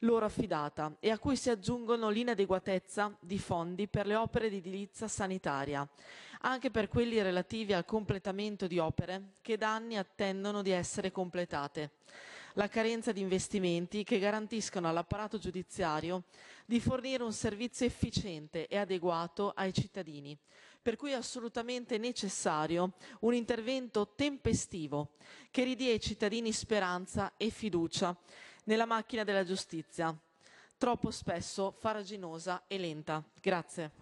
loro affidata e a cui si aggiungono l'inadeguatezza di fondi per le opere di edilizia sanitaria, anche per quelli relativi al completamento di opere che da anni attendono di essere completate, la carenza di investimenti che garantiscono all'apparato giudiziario di fornire un servizio efficiente e adeguato ai cittadini, per cui è assolutamente necessario un intervento tempestivo che ridia ai cittadini speranza e fiducia nella macchina della giustizia, troppo spesso faraginosa e lenta. Grazie.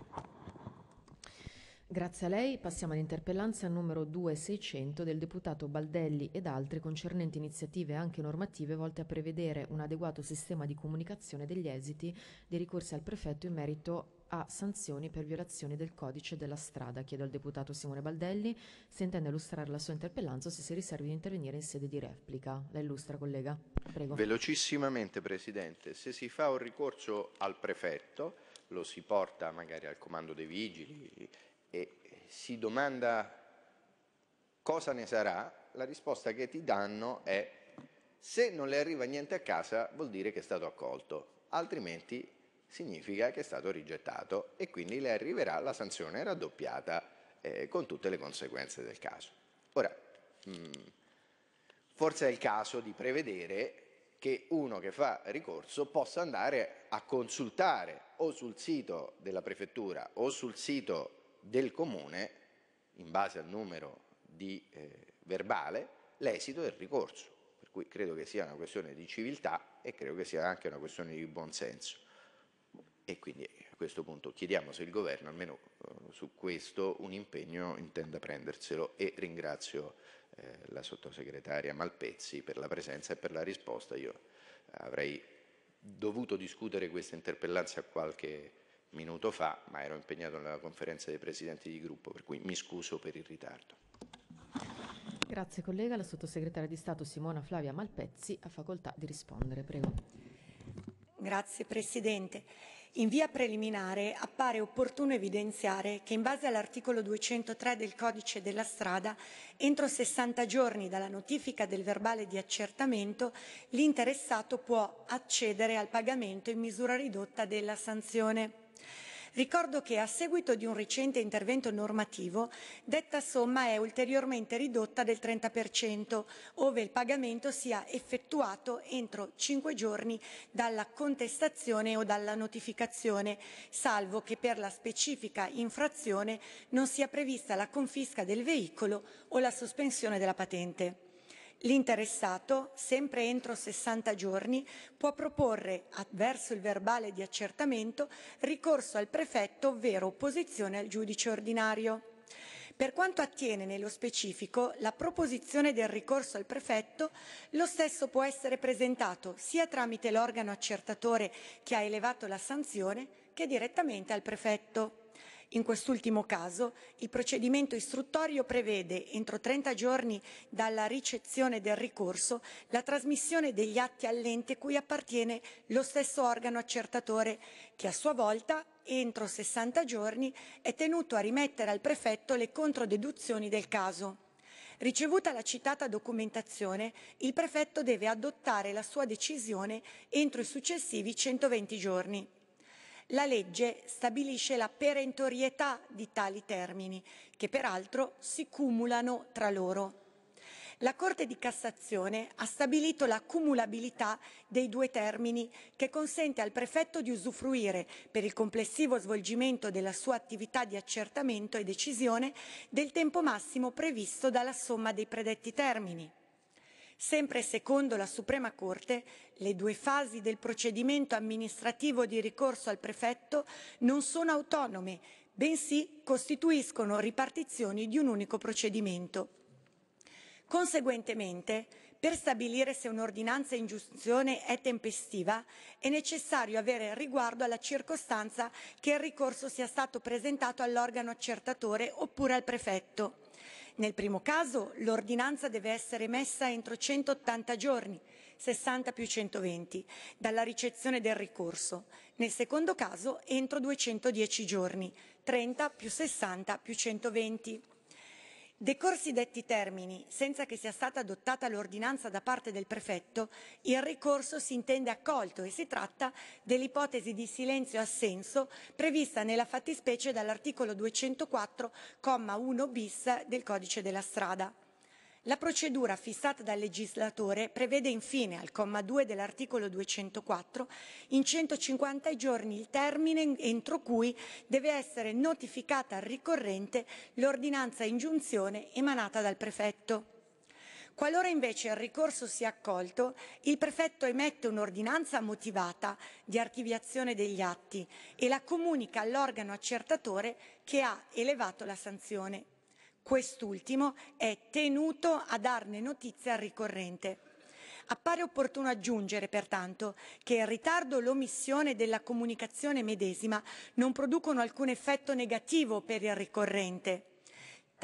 Grazie a lei. Passiamo all'interpellanza numero 2600 del deputato Baldelli ed altri concernenti iniziative anche normative volte a prevedere un adeguato sistema di comunicazione degli esiti dei ricorsi al prefetto in merito a sanzioni per violazione del codice della strada. Chiedo al deputato Simone Baldelli se intende illustrare la sua interpellanza o se si riservi di intervenire in sede di replica. La illustra, collega. Prego. Velocissimamente, Presidente. Se si fa un ricorso al prefetto, lo si porta magari al comando dei vigili e si domanda cosa ne sarà, la risposta che ti danno è se non le arriva niente a casa vuol dire che è stato accolto, altrimenti significa che è stato rigettato e quindi le arriverà la sanzione raddoppiata eh, con tutte le conseguenze del caso. Ora, mh, mm, forse è il caso di prevedere che uno che fa ricorso possa andare a consultare o sul sito della prefettura o sul sito del comune, in base al numero di eh, verbale, l'esito del ricorso. Per cui credo che sia una questione di civiltà e credo che sia anche una questione di buonsenso e quindi eh, a questo punto chiediamo se il governo almeno eh, su questo un impegno intenda prenderselo e ringrazio eh, la sottosegretaria Malpezzi per la presenza e per la risposta. Io avrei dovuto discutere questa interpellanza qualche minuto fa, ma ero impegnato nella conferenza dei presidenti di gruppo, per cui mi scuso per il ritardo. Grazie collega, la sottosegretaria di Stato Simona Flavia Malpezzi ha facoltà di rispondere, prego. Grazie Presidente. In via preliminare appare opportuno evidenziare che in base all'articolo 203 del codice della strada, entro 60 giorni dalla notifica del verbale di accertamento, l'interessato può accedere al pagamento in misura ridotta della sanzione. Ricordo che a seguito di un recente intervento normativo detta somma è ulteriormente ridotta del 30%, ove il pagamento sia effettuato entro 5 giorni dalla contestazione o dalla notificazione, salvo che per la specifica infrazione non sia prevista la confisca del veicolo o la sospensione della patente. L'interessato, sempre entro 60 giorni, può proporre, verso il verbale di accertamento, ricorso al prefetto, ovvero opposizione al giudice ordinario. Per quanto attiene nello specifico la proposizione del ricorso al prefetto, lo stesso può essere presentato sia tramite l'organo accertatore che ha elevato la sanzione che direttamente al prefetto. In quest'ultimo caso, il procedimento istruttorio prevede, entro 30 giorni dalla ricezione del ricorso, la trasmissione degli atti all'ente cui appartiene lo stesso organo accertatore, che a sua volta, entro 60 giorni, è tenuto a rimettere al prefetto le controdeduzioni del caso. Ricevuta la citata documentazione, il prefetto deve adottare la sua decisione entro i successivi 120 giorni. La legge stabilisce la perentorietà di tali termini, che peraltro si cumulano tra loro. La Corte di Cassazione ha stabilito la cumulabilità dei due termini che consente al prefetto di usufruire, per il complessivo svolgimento della sua attività di accertamento e decisione, del tempo massimo previsto dalla somma dei predetti termini. Sempre secondo la Suprema Corte, le due fasi del procedimento amministrativo di ricorso al prefetto non sono autonome, bensì costituiscono ripartizioni di un unico procedimento. Conseguentemente, per stabilire se un'ordinanza in giunzione è tempestiva, è necessario avere riguardo alla circostanza che il ricorso sia stato presentato all'organo accertatore oppure al prefetto. Nel primo caso l'ordinanza deve essere emessa entro 180 giorni, 60 più 120, dalla ricezione del ricorso. Nel secondo caso entro 210 giorni, 30 più 60 più 120. Decorsi detti termini, senza che sia stata adottata l'ordinanza da parte del prefetto, il ricorso si intende accolto e si tratta dell'ipotesi di silenzio-assenso prevista nella fattispecie dall'articolo 204,1 bis del codice della strada. La procedura fissata dal legislatore prevede infine al comma 2 dell'articolo 204 in 150 giorni il termine entro cui deve essere notificata al ricorrente l'ordinanza ingiunzione emanata dal prefetto. Qualora invece il ricorso sia accolto, il prefetto emette un'ordinanza motivata di archiviazione degli atti e la comunica all'organo accertatore che ha elevato la sanzione quest'ultimo è tenuto a darne notizia al ricorrente. Appare opportuno aggiungere, pertanto, che il ritardo o l'omissione della comunicazione medesima non producono alcun effetto negativo per il ricorrente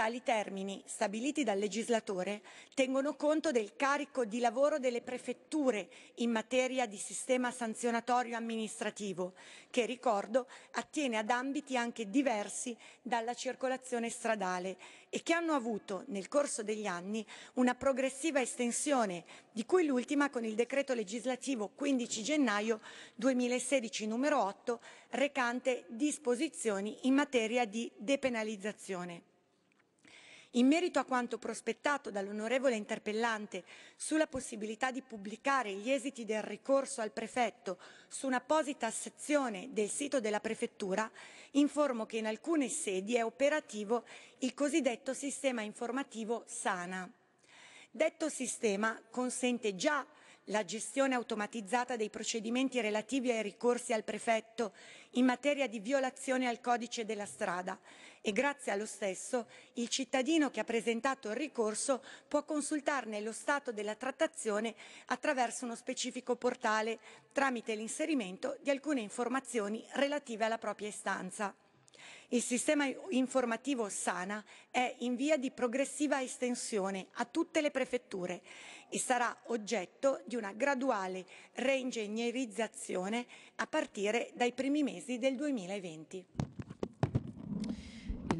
Tali termini, stabiliti dal legislatore, tengono conto del carico di lavoro delle prefetture in materia di sistema sanzionatorio amministrativo, che, ricordo, attiene ad ambiti anche diversi dalla circolazione stradale e che hanno avuto, nel corso degli anni, una progressiva estensione, di cui l'ultima con il decreto legislativo 15 gennaio 2016 numero 8, recante disposizioni in materia di depenalizzazione. In merito a quanto prospettato dall'onorevole interpellante sulla possibilità di pubblicare gli esiti del ricorso al prefetto su un'apposita sezione del sito della prefettura, informo che in alcune sedi è operativo il cosiddetto sistema informativo Sana. Detto sistema consente già la gestione automatizzata dei procedimenti relativi ai ricorsi al prefetto in materia di violazione al codice della strada, e grazie allo stesso il cittadino che ha presentato il ricorso può consultarne lo stato della trattazione attraverso uno specifico portale tramite l'inserimento di alcune informazioni relative alla propria istanza. Il sistema informativo Sana è in via di progressiva estensione a tutte le prefetture e sarà oggetto di una graduale reingegnerizzazione a partire dai primi mesi del 2020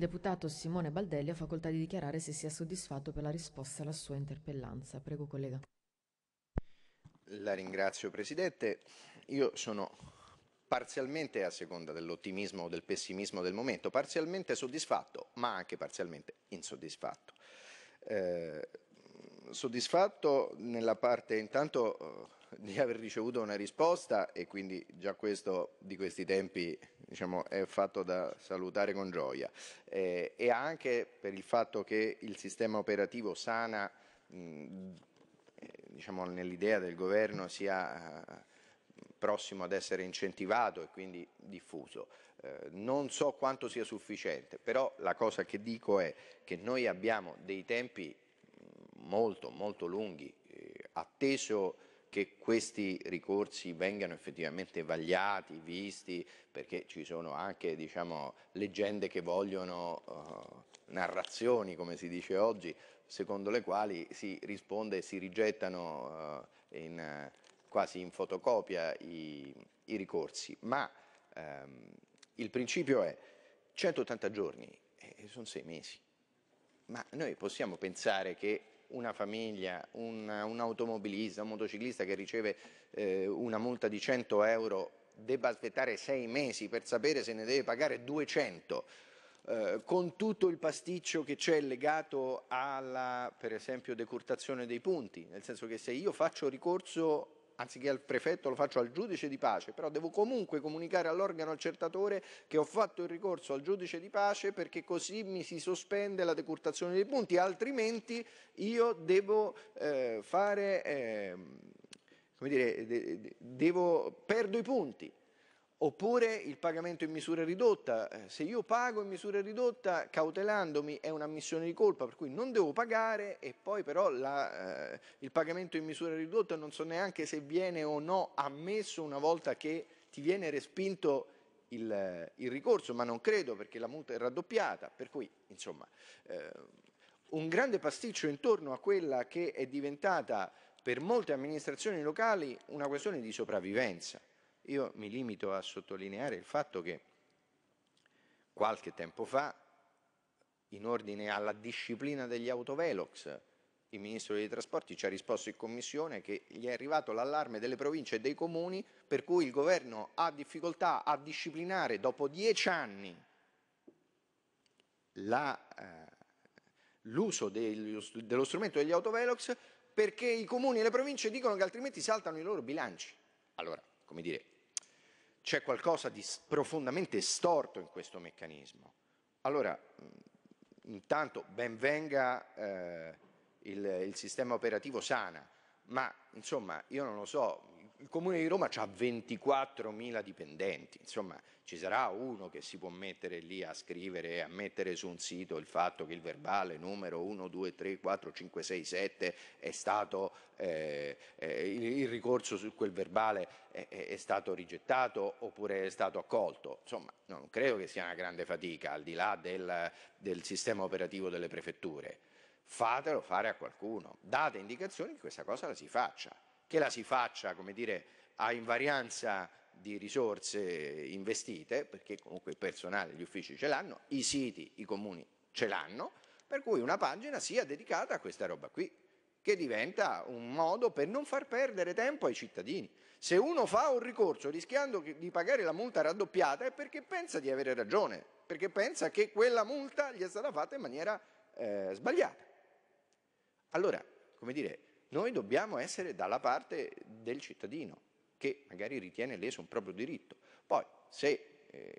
deputato Simone Baldelli ha facoltà di dichiarare se sia soddisfatto per la risposta alla sua interpellanza. Prego, collega. La ringrazio, Presidente. Io sono parzialmente, a seconda dell'ottimismo o del pessimismo del momento, parzialmente soddisfatto, ma anche parzialmente insoddisfatto. Eh, soddisfatto nella parte, intanto di aver ricevuto una risposta e quindi già questo di questi tempi diciamo, è fatto da salutare con gioia eh, e anche per il fatto che il sistema operativo sana diciamo, nell'idea del governo sia eh, prossimo ad essere incentivato e quindi diffuso. Eh, non so quanto sia sufficiente, però la cosa che dico è che noi abbiamo dei tempi molto molto lunghi, eh, atteso che questi ricorsi vengano effettivamente vagliati, visti, perché ci sono anche diciamo, leggende che vogliono uh, narrazioni, come si dice oggi, secondo le quali si risponde e si rigettano uh, in, uh, quasi in fotocopia i, i ricorsi. Ma um, il principio è 180 giorni, e eh, sono sei mesi. Ma noi possiamo pensare che una famiglia, un, un automobilista, un motociclista che riceve eh, una multa di 100 euro debba aspettare sei mesi per sapere se ne deve pagare 200 eh, con tutto il pasticcio che c'è legato alla, per esempio, decurtazione dei punti, nel senso che se io faccio ricorso anziché al prefetto lo faccio al giudice di pace, però devo comunque comunicare all'organo accertatore che ho fatto il ricorso al giudice di pace perché così mi si sospende la decurtazione dei punti, altrimenti io devo eh, fare, eh, come dire, de, de, devo, perdo i punti. Oppure il pagamento in misura ridotta, eh, se io pago in misura ridotta cautelandomi è un'ammissione di colpa, per cui non devo pagare e poi però la, eh, il pagamento in misura ridotta non so neanche se viene o no ammesso una volta che ti viene respinto il, eh, il ricorso, ma non credo perché la multa è raddoppiata, per cui insomma eh, un grande pasticcio intorno a quella che è diventata per molte amministrazioni locali una questione di sopravvivenza. Io mi limito a sottolineare il fatto che qualche tempo fa, in ordine alla disciplina degli autovelox, il Ministro dei Trasporti ci ha risposto in Commissione che gli è arrivato l'allarme delle province e dei comuni per cui il Governo ha difficoltà a disciplinare dopo dieci anni eh, l'uso eh, dello strumento degli autovelox perché i comuni e le province dicono che altrimenti saltano i loro bilanci. Allora, come dire, c'è qualcosa di profondamente storto in questo meccanismo. Allora, intanto benvenga eh, il, il sistema operativo Sana, ma insomma io non lo so, il Comune di Roma ha 24.000 dipendenti, insomma ci sarà uno che si può mettere lì a scrivere, a mettere su un sito il fatto che il verbale numero 1, 2, 3, 4, 5, 6, 7 è stato, eh, eh, il ricorso su quel verbale è, è, stato rigettato oppure è stato accolto. Insomma non credo che sia una grande fatica al di là del, del sistema operativo delle prefetture. Fatelo fare a qualcuno, date indicazioni che questa cosa la si faccia che la si faccia, come dire, a invarianza di risorse investite, perché comunque il personale, gli uffici ce l'hanno, i siti, i comuni ce l'hanno, per cui una pagina sia dedicata a questa roba qui, che diventa un modo per non far perdere tempo ai cittadini. Se uno fa un ricorso rischiando di pagare la multa raddoppiata è perché pensa di avere ragione, perché pensa che quella multa gli è stata fatta in maniera eh, sbagliata. Allora, come dire, noi dobbiamo essere dalla parte del cittadino che magari ritiene leso un proprio diritto. Poi, se eh,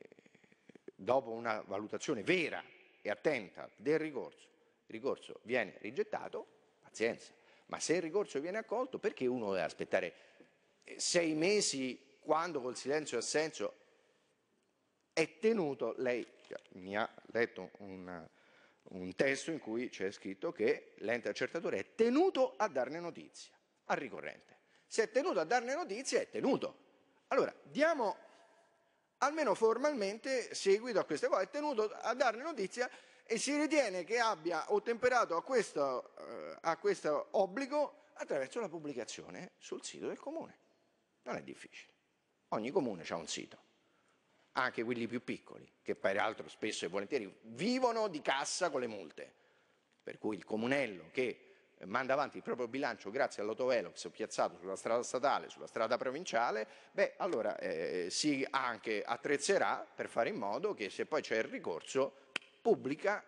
dopo una valutazione vera e attenta del ricorso, il ricorso viene rigettato, pazienza. Ma se il ricorso viene accolto, perché uno deve aspettare eh, sei mesi quando col silenzio e assenso è tenuto? Lei cioè, mi ha letto una un testo in cui c'è scritto che l'ente accertatore è tenuto a darne notizia al ricorrente. Se è tenuto a darne notizia è tenuto. Allora, diamo almeno formalmente seguito a queste cose, è tenuto a darne notizia e si ritiene che abbia ottemperato a questo, eh, a questo obbligo attraverso la pubblicazione sul sito del comune. Non è difficile. Ogni comune ha un sito anche quelli più piccoli, che peraltro spesso e volentieri vivono di cassa con le multe. Per cui il comunello che manda avanti il proprio bilancio grazie all'autovelox piazzato sulla strada statale, sulla strada provinciale, beh, allora eh, si anche attrezzerà per fare in modo che se poi c'è il ricorso pubblica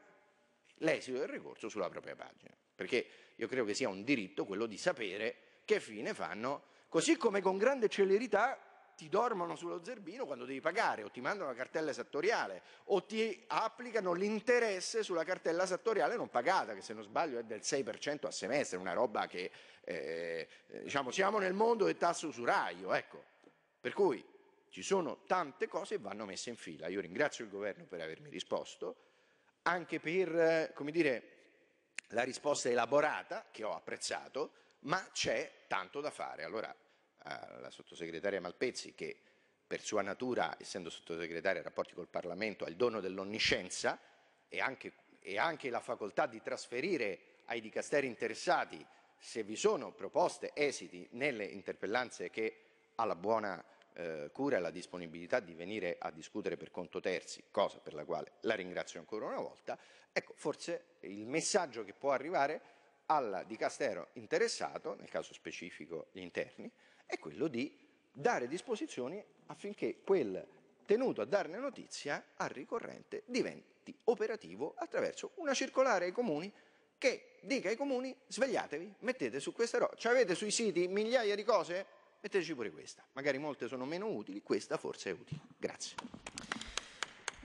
l'esito del ricorso sulla propria pagina. Perché io credo che sia un diritto quello di sapere che fine fanno, così come con grande celerità ti dormono sullo zerbino quando devi pagare o ti mandano la cartella esattoriale o ti applicano l'interesse sulla cartella esattoriale non pagata che se non sbaglio è del 6% a semestre, una roba che eh, eh, diciamo siamo nel mondo del tasso usuraio, ecco. Per cui ci sono tante cose che vanno messe in fila. Io ringrazio il governo per avermi risposto, anche per, come dire, la risposta elaborata che ho apprezzato, ma c'è tanto da fare. Allora alla sottosegretaria Malpezzi che per sua natura, essendo sottosegretaria ai rapporti col Parlamento, ha il dono dell'onniscienza e anche, e anche la facoltà di trasferire ai dicasteri interessati se vi sono proposte, esiti nelle interpellanze che ha la buona eh, cura e la disponibilità di venire a discutere per conto terzi, cosa per la quale la ringrazio ancora una volta, ecco forse il messaggio che può arrivare al dicastero interessato, nel caso specifico gli interni, è quello di dare disposizioni affinché quel tenuto a darne notizia al ricorrente diventi operativo attraverso una circolare ai comuni che dica ai comuni svegliatevi, mettete su questa roba, cioè avete sui siti migliaia di cose, metteteci pure questa, magari molte sono meno utili, questa forse è utile. Grazie.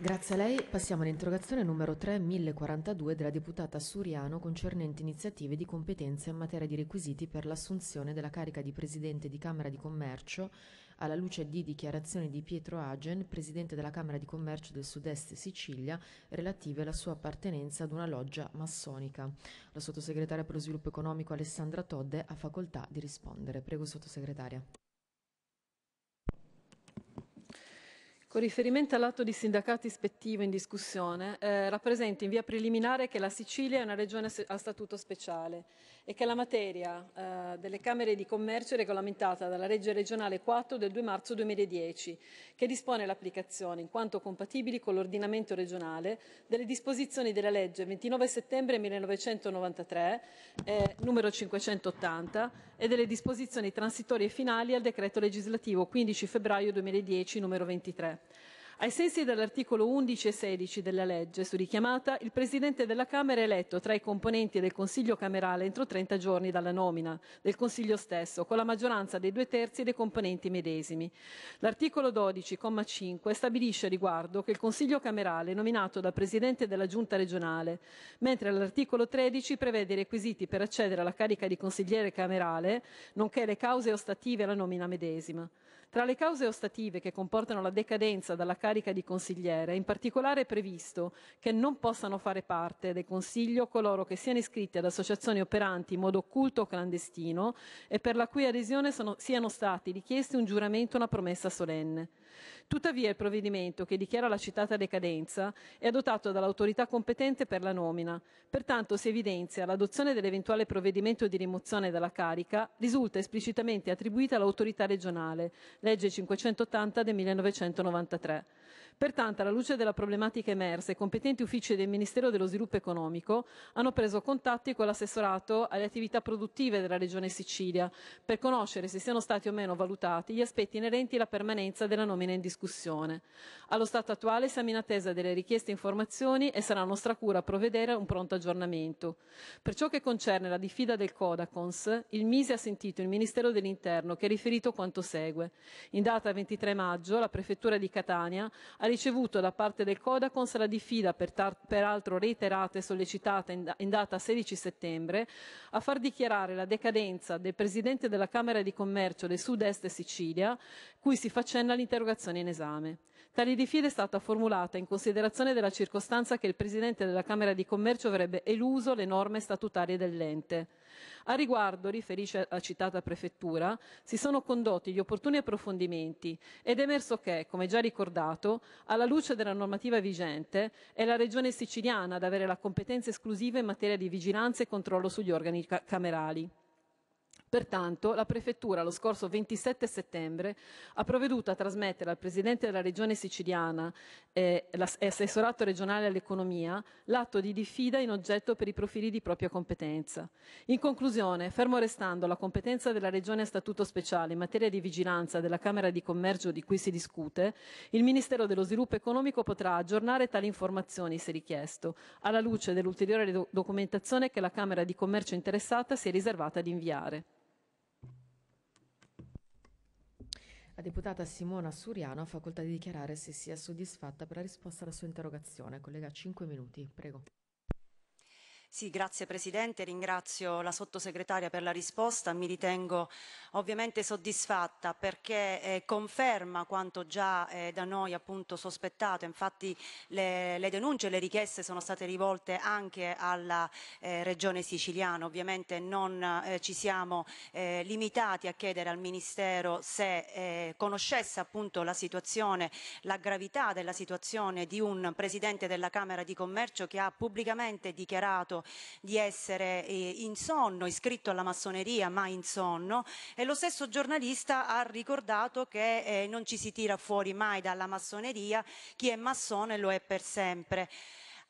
Grazie a lei. Passiamo all'interrogazione numero 3042 della deputata Suriano concernente iniziative di competenza in materia di requisiti per l'assunzione della carica di Presidente di Camera di Commercio alla luce di dichiarazioni di Pietro Agen, Presidente della Camera di Commercio del Sud-Est Sicilia, relative alla sua appartenenza ad una loggia massonica. La sottosegretaria per lo sviluppo economico Alessandra Todde ha facoltà di rispondere. Prego, sottosegretaria. Con riferimento all'atto di sindacato ispettivo in discussione, eh, rappresento in via preliminare che la Sicilia è una regione a statuto speciale e che la materia eh, delle Camere di Commercio è regolamentata dalla legge regionale 4 del 2 marzo 2010, che dispone l'applicazione, in quanto compatibili con l'ordinamento regionale, delle disposizioni della legge 29 settembre 1993, eh, numero 580, e delle disposizioni transitorie finali al decreto legislativo 15 febbraio 2010, numero 23. Ai sensi dell'articolo 11 e 16 della legge, su richiamata, il Presidente della Camera è eletto tra i componenti del Consiglio camerale entro 30 giorni dalla nomina del Consiglio stesso, con la maggioranza dei due terzi dei componenti medesimi. L'articolo 12,5 stabilisce a riguardo che il Consiglio camerale è nominato dal Presidente della Giunta regionale, mentre l'articolo 13 prevede i requisiti per accedere alla carica di consigliere camerale, nonché le cause ostative alla nomina medesima. Tra le cause ostative che comportano la decadenza dalla carica di consigliere, in particolare è previsto che non possano fare parte del Consiglio coloro che siano iscritti ad associazioni operanti in modo occulto o clandestino e per la cui adesione sono, siano stati richiesti un giuramento o una promessa solenne. Tuttavia il provvedimento che dichiara la citata decadenza è adottato dall'autorità competente per la nomina. Pertanto si evidenzia l'adozione dell'eventuale provvedimento di rimozione dalla carica risulta esplicitamente attribuita all'autorità regionale, legge 580 del 1993. Pertanto, alla luce della problematica emersa, i competenti uffici del Ministero dello Sviluppo Economico hanno preso contatti con l'assessorato alle attività produttive della Regione Sicilia per conoscere se siano stati o meno valutati gli aspetti inerenti alla permanenza della nomina in discussione. Allo stato attuale siamo in attesa delle richieste informazioni e sarà nostra cura provvedere a un pronto aggiornamento. Per ciò che concerne la diffida del Codacons, il Mise ha sentito il Ministero dell'Interno che ha riferito quanto segue. In data 23 maggio la Prefettura di Catania ha ricevuto da parte del Codacons la diffida, peraltro reiterata e sollecitata in data 16 settembre, a far dichiarare la decadenza del Presidente della Camera di Commercio del Sud-Est Sicilia, cui si fa l'interrogazione in esame. Tale diffida è stata formulata in considerazione della circostanza che il Presidente della Camera di Commercio avrebbe eluso le norme statutarie dell'ente. A riguardo, riferisce la citata prefettura, si sono condotti gli opportuni approfondimenti ed è emerso che, come già ricordato, alla luce della normativa vigente è la Regione siciliana ad avere la competenza esclusiva in materia di vigilanza e controllo sugli organi camerali. Pertanto, la Prefettura lo scorso 27 settembre ha provveduto a trasmettere al Presidente della Regione siciliana e eh, eh, Assessorato regionale all'economia l'atto di diffida in oggetto per i profili di propria competenza. In conclusione, fermo restando la competenza della Regione a Statuto Speciale in materia di vigilanza della Camera di Commercio di cui si discute, il Ministero dello Sviluppo Economico potrà aggiornare tali informazioni, se richiesto, alla luce dell'ulteriore documentazione che la Camera di Commercio interessata si è riservata di inviare. La deputata Simona Suriano ha facoltà di dichiarare se sia soddisfatta per la risposta alla sua interrogazione. Collega, 5 minuti, prego. Sì, grazie Presidente, ringrazio la Sottosegretaria per la risposta, mi ritengo ovviamente soddisfatta perché eh, conferma quanto già eh, da noi appunto sospettato, infatti le, le denunce e le richieste sono state rivolte anche alla eh, Regione siciliana, ovviamente non eh, ci siamo eh, limitati a chiedere al Ministero se eh, conoscesse appunto la situazione, la gravità della situazione di un Presidente della Camera di Commercio che ha pubblicamente dichiarato di essere eh, sonno, iscritto alla massoneria ma in sonno e lo stesso giornalista ha ricordato che eh, non ci si tira fuori mai dalla massoneria, chi è massone lo è per sempre.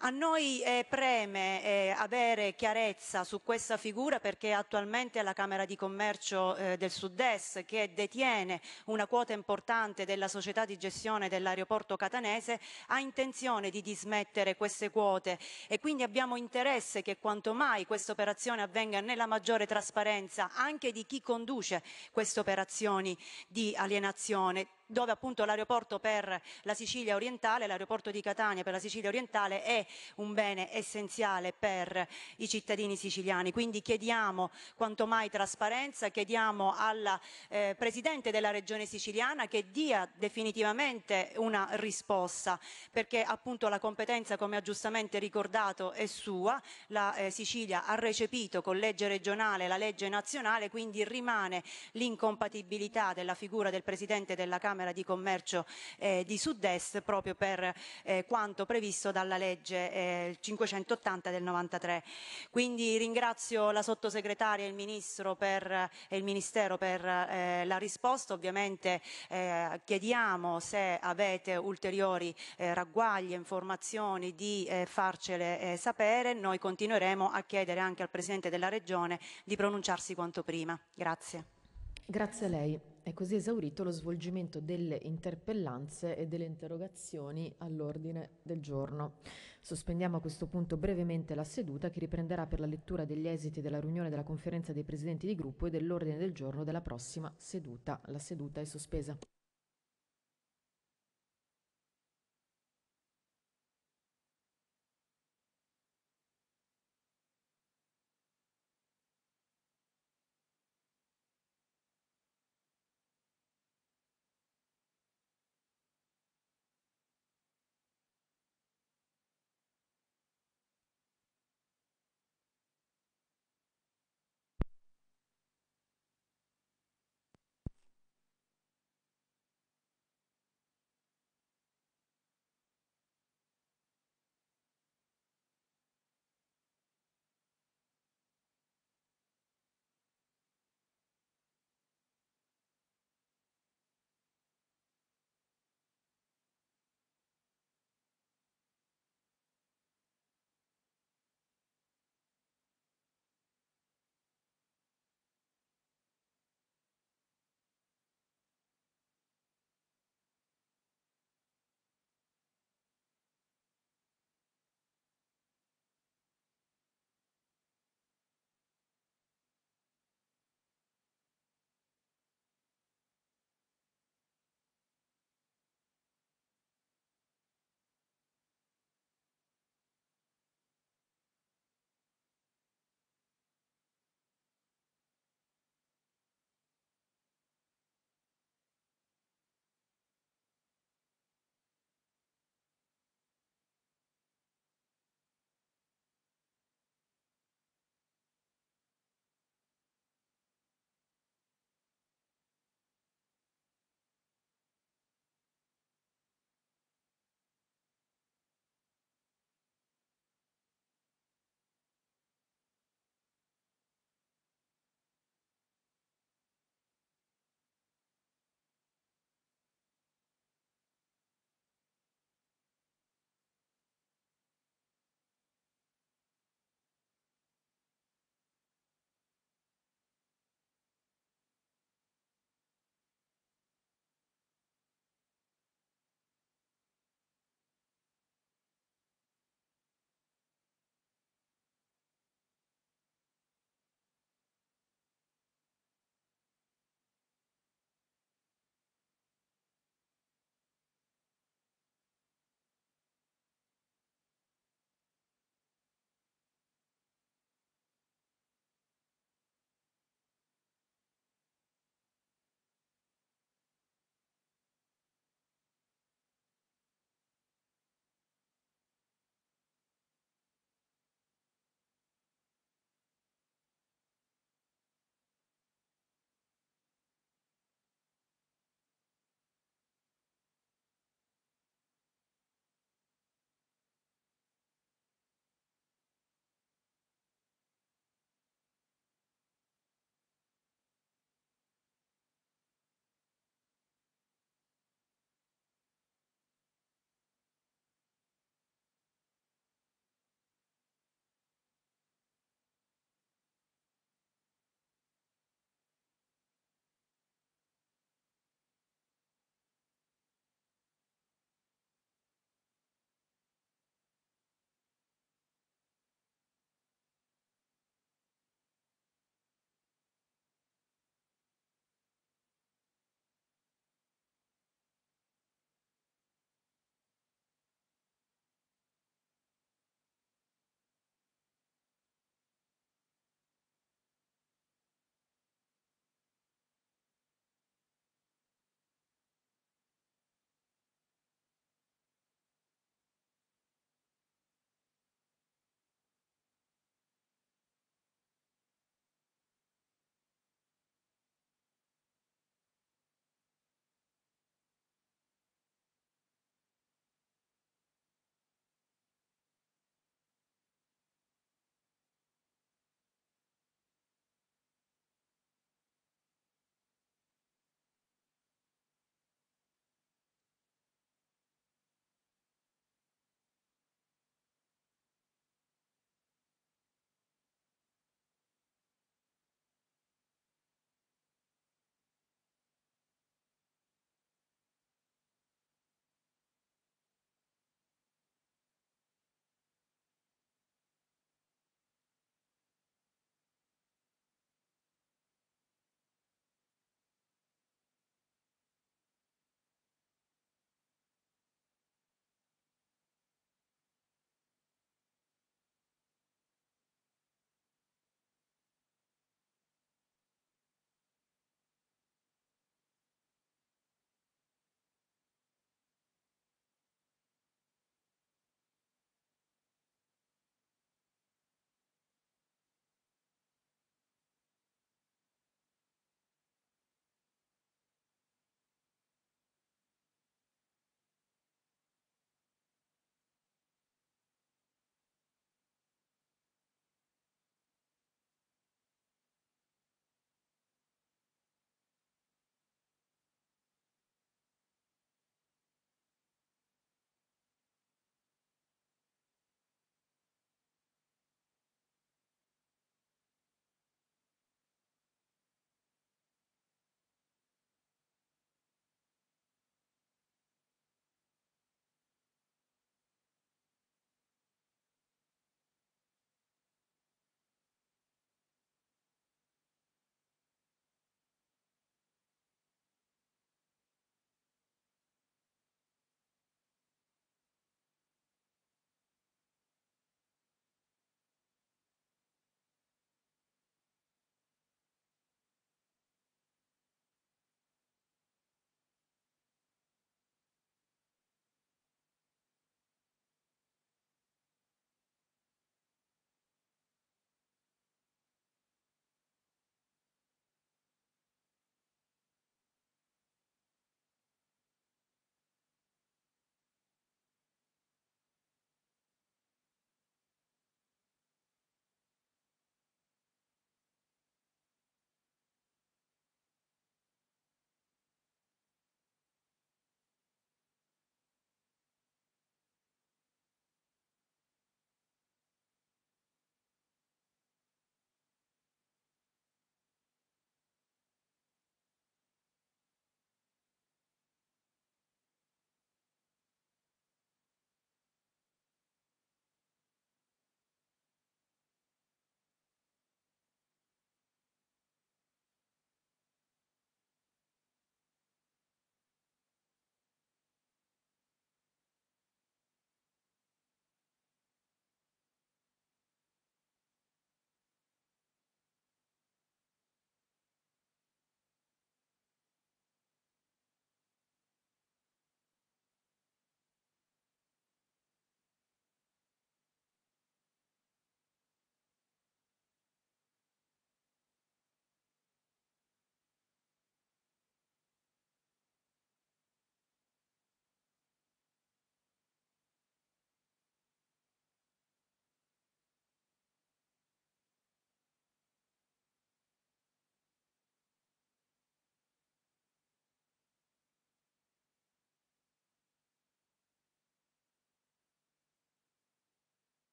A noi eh, preme eh, avere chiarezza su questa figura perché attualmente è la Camera di Commercio eh, del Sud-Est che detiene una quota importante della società di gestione dell'aeroporto catanese ha intenzione di dismettere queste quote e quindi abbiamo interesse che quanto mai questa operazione avvenga nella maggiore trasparenza anche di chi conduce queste operazioni di alienazione dove appunto l'aeroporto per la Sicilia orientale, l'aeroporto di Catania per la Sicilia orientale è un bene essenziale per i cittadini siciliani. Quindi chiediamo quanto mai trasparenza, chiediamo alla eh, Presidente della Regione siciliana che dia definitivamente una risposta, perché appunto la competenza, come ha giustamente ricordato, è sua. La eh, Sicilia ha recepito con legge regionale la legge nazionale, quindi rimane l'incompatibilità della figura del Presidente della Camera Camera di Commercio eh, di Sud-Est proprio per eh, quanto previsto dalla legge eh, 580 del 93. Quindi ringrazio la sottosegretaria e il, ministro per, eh, il Ministero per eh, la risposta. Ovviamente eh, chiediamo se avete ulteriori ragguagli e informazioni di farcele sapere. Noi continueremo a chiedere anche al Presidente della Regione di pronunciarsi quanto prima. Grazie. Grazie a lei. È così esaurito lo svolgimento delle interpellanze e delle interrogazioni all'ordine del giorno. Sospendiamo a questo punto brevemente la seduta che riprenderà per la lettura degli esiti della riunione della conferenza dei presidenti di gruppo e dell'ordine del giorno della prossima seduta. La seduta è sospesa.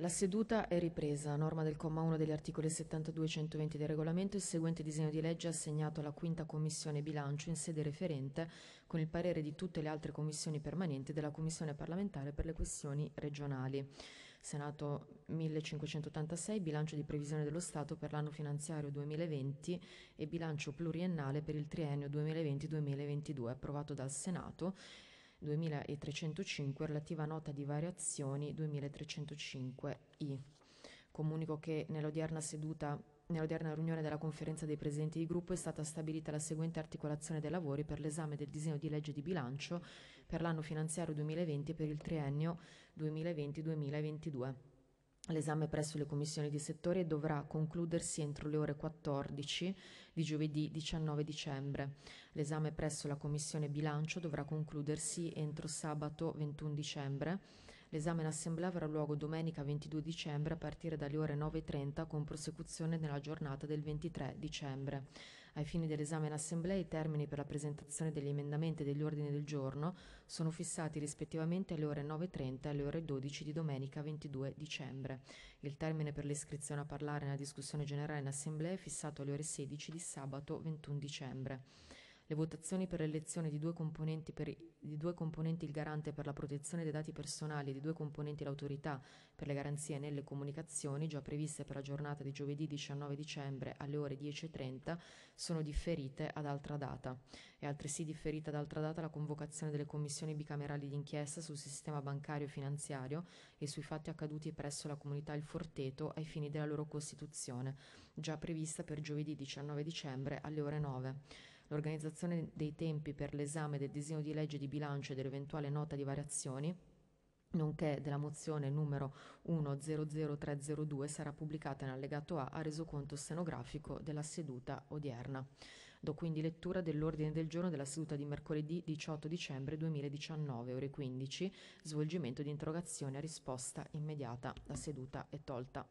La seduta è ripresa. A norma del comma 1 degli articoli 72 e 120 del regolamento, il seguente disegno di legge è assegnato alla quinta commissione bilancio in sede referente con il parere di tutte le altre commissioni permanenti della commissione parlamentare per le questioni regionali. Senato 1586, bilancio di previsione dello Stato per l'anno finanziario 2020 e bilancio pluriennale per il triennio 2020-2022, approvato dal Senato 2305 relativa a nota di variazioni 2305I. Comunico che nell'odierna seduta Nell'odierna riunione della conferenza dei presidenti di gruppo è stata stabilita la seguente articolazione dei lavori per l'esame del disegno di legge di bilancio per l'anno finanziario 2020 e per il triennio 2020-2022. L'esame presso le commissioni di settore dovrà concludersi entro le ore 14 di giovedì 19 dicembre. L'esame presso la commissione bilancio dovrà concludersi entro sabato 21 dicembre. L'esame in assemblea avrà luogo domenica 22 dicembre a partire dalle ore 9.30 con prosecuzione nella giornata del 23 dicembre. Ai fini dell'esame in Assemblea i termini per la presentazione degli emendamenti e degli ordini del giorno sono fissati rispettivamente alle ore 9.30 e alle ore 12 di domenica 22 dicembre. Il termine per l'iscrizione a parlare nella discussione generale in Assemblea è fissato alle ore 16 di sabato 21 dicembre. Le votazioni per l'elezione di due, per, di due, componenti il garante per la protezione dei dati personali e di due componenti l'autorità per le garanzie nelle comunicazioni, già previste per la giornata di giovedì 19 dicembre alle ore 10.30, sono differite ad altra data. È altresì differita ad altra data la convocazione delle commissioni bicamerali d'inchiesta sul sistema bancario e finanziario e sui fatti accaduti presso la comunità Il Forteto ai fini della loro costituzione, già prevista per giovedì 19 dicembre alle ore 9 l'organizzazione dei tempi per l'esame del disegno di legge di bilancio e dell'eventuale nota di variazioni nonché della mozione numero 100302 sarà pubblicata in allegato A a resoconto scenografico della seduta odierna. Do quindi lettura dell'ordine del giorno della seduta di mercoledì 18 dicembre 2019, ore 15, svolgimento di interrogazione a risposta immediata. La seduta è tolta.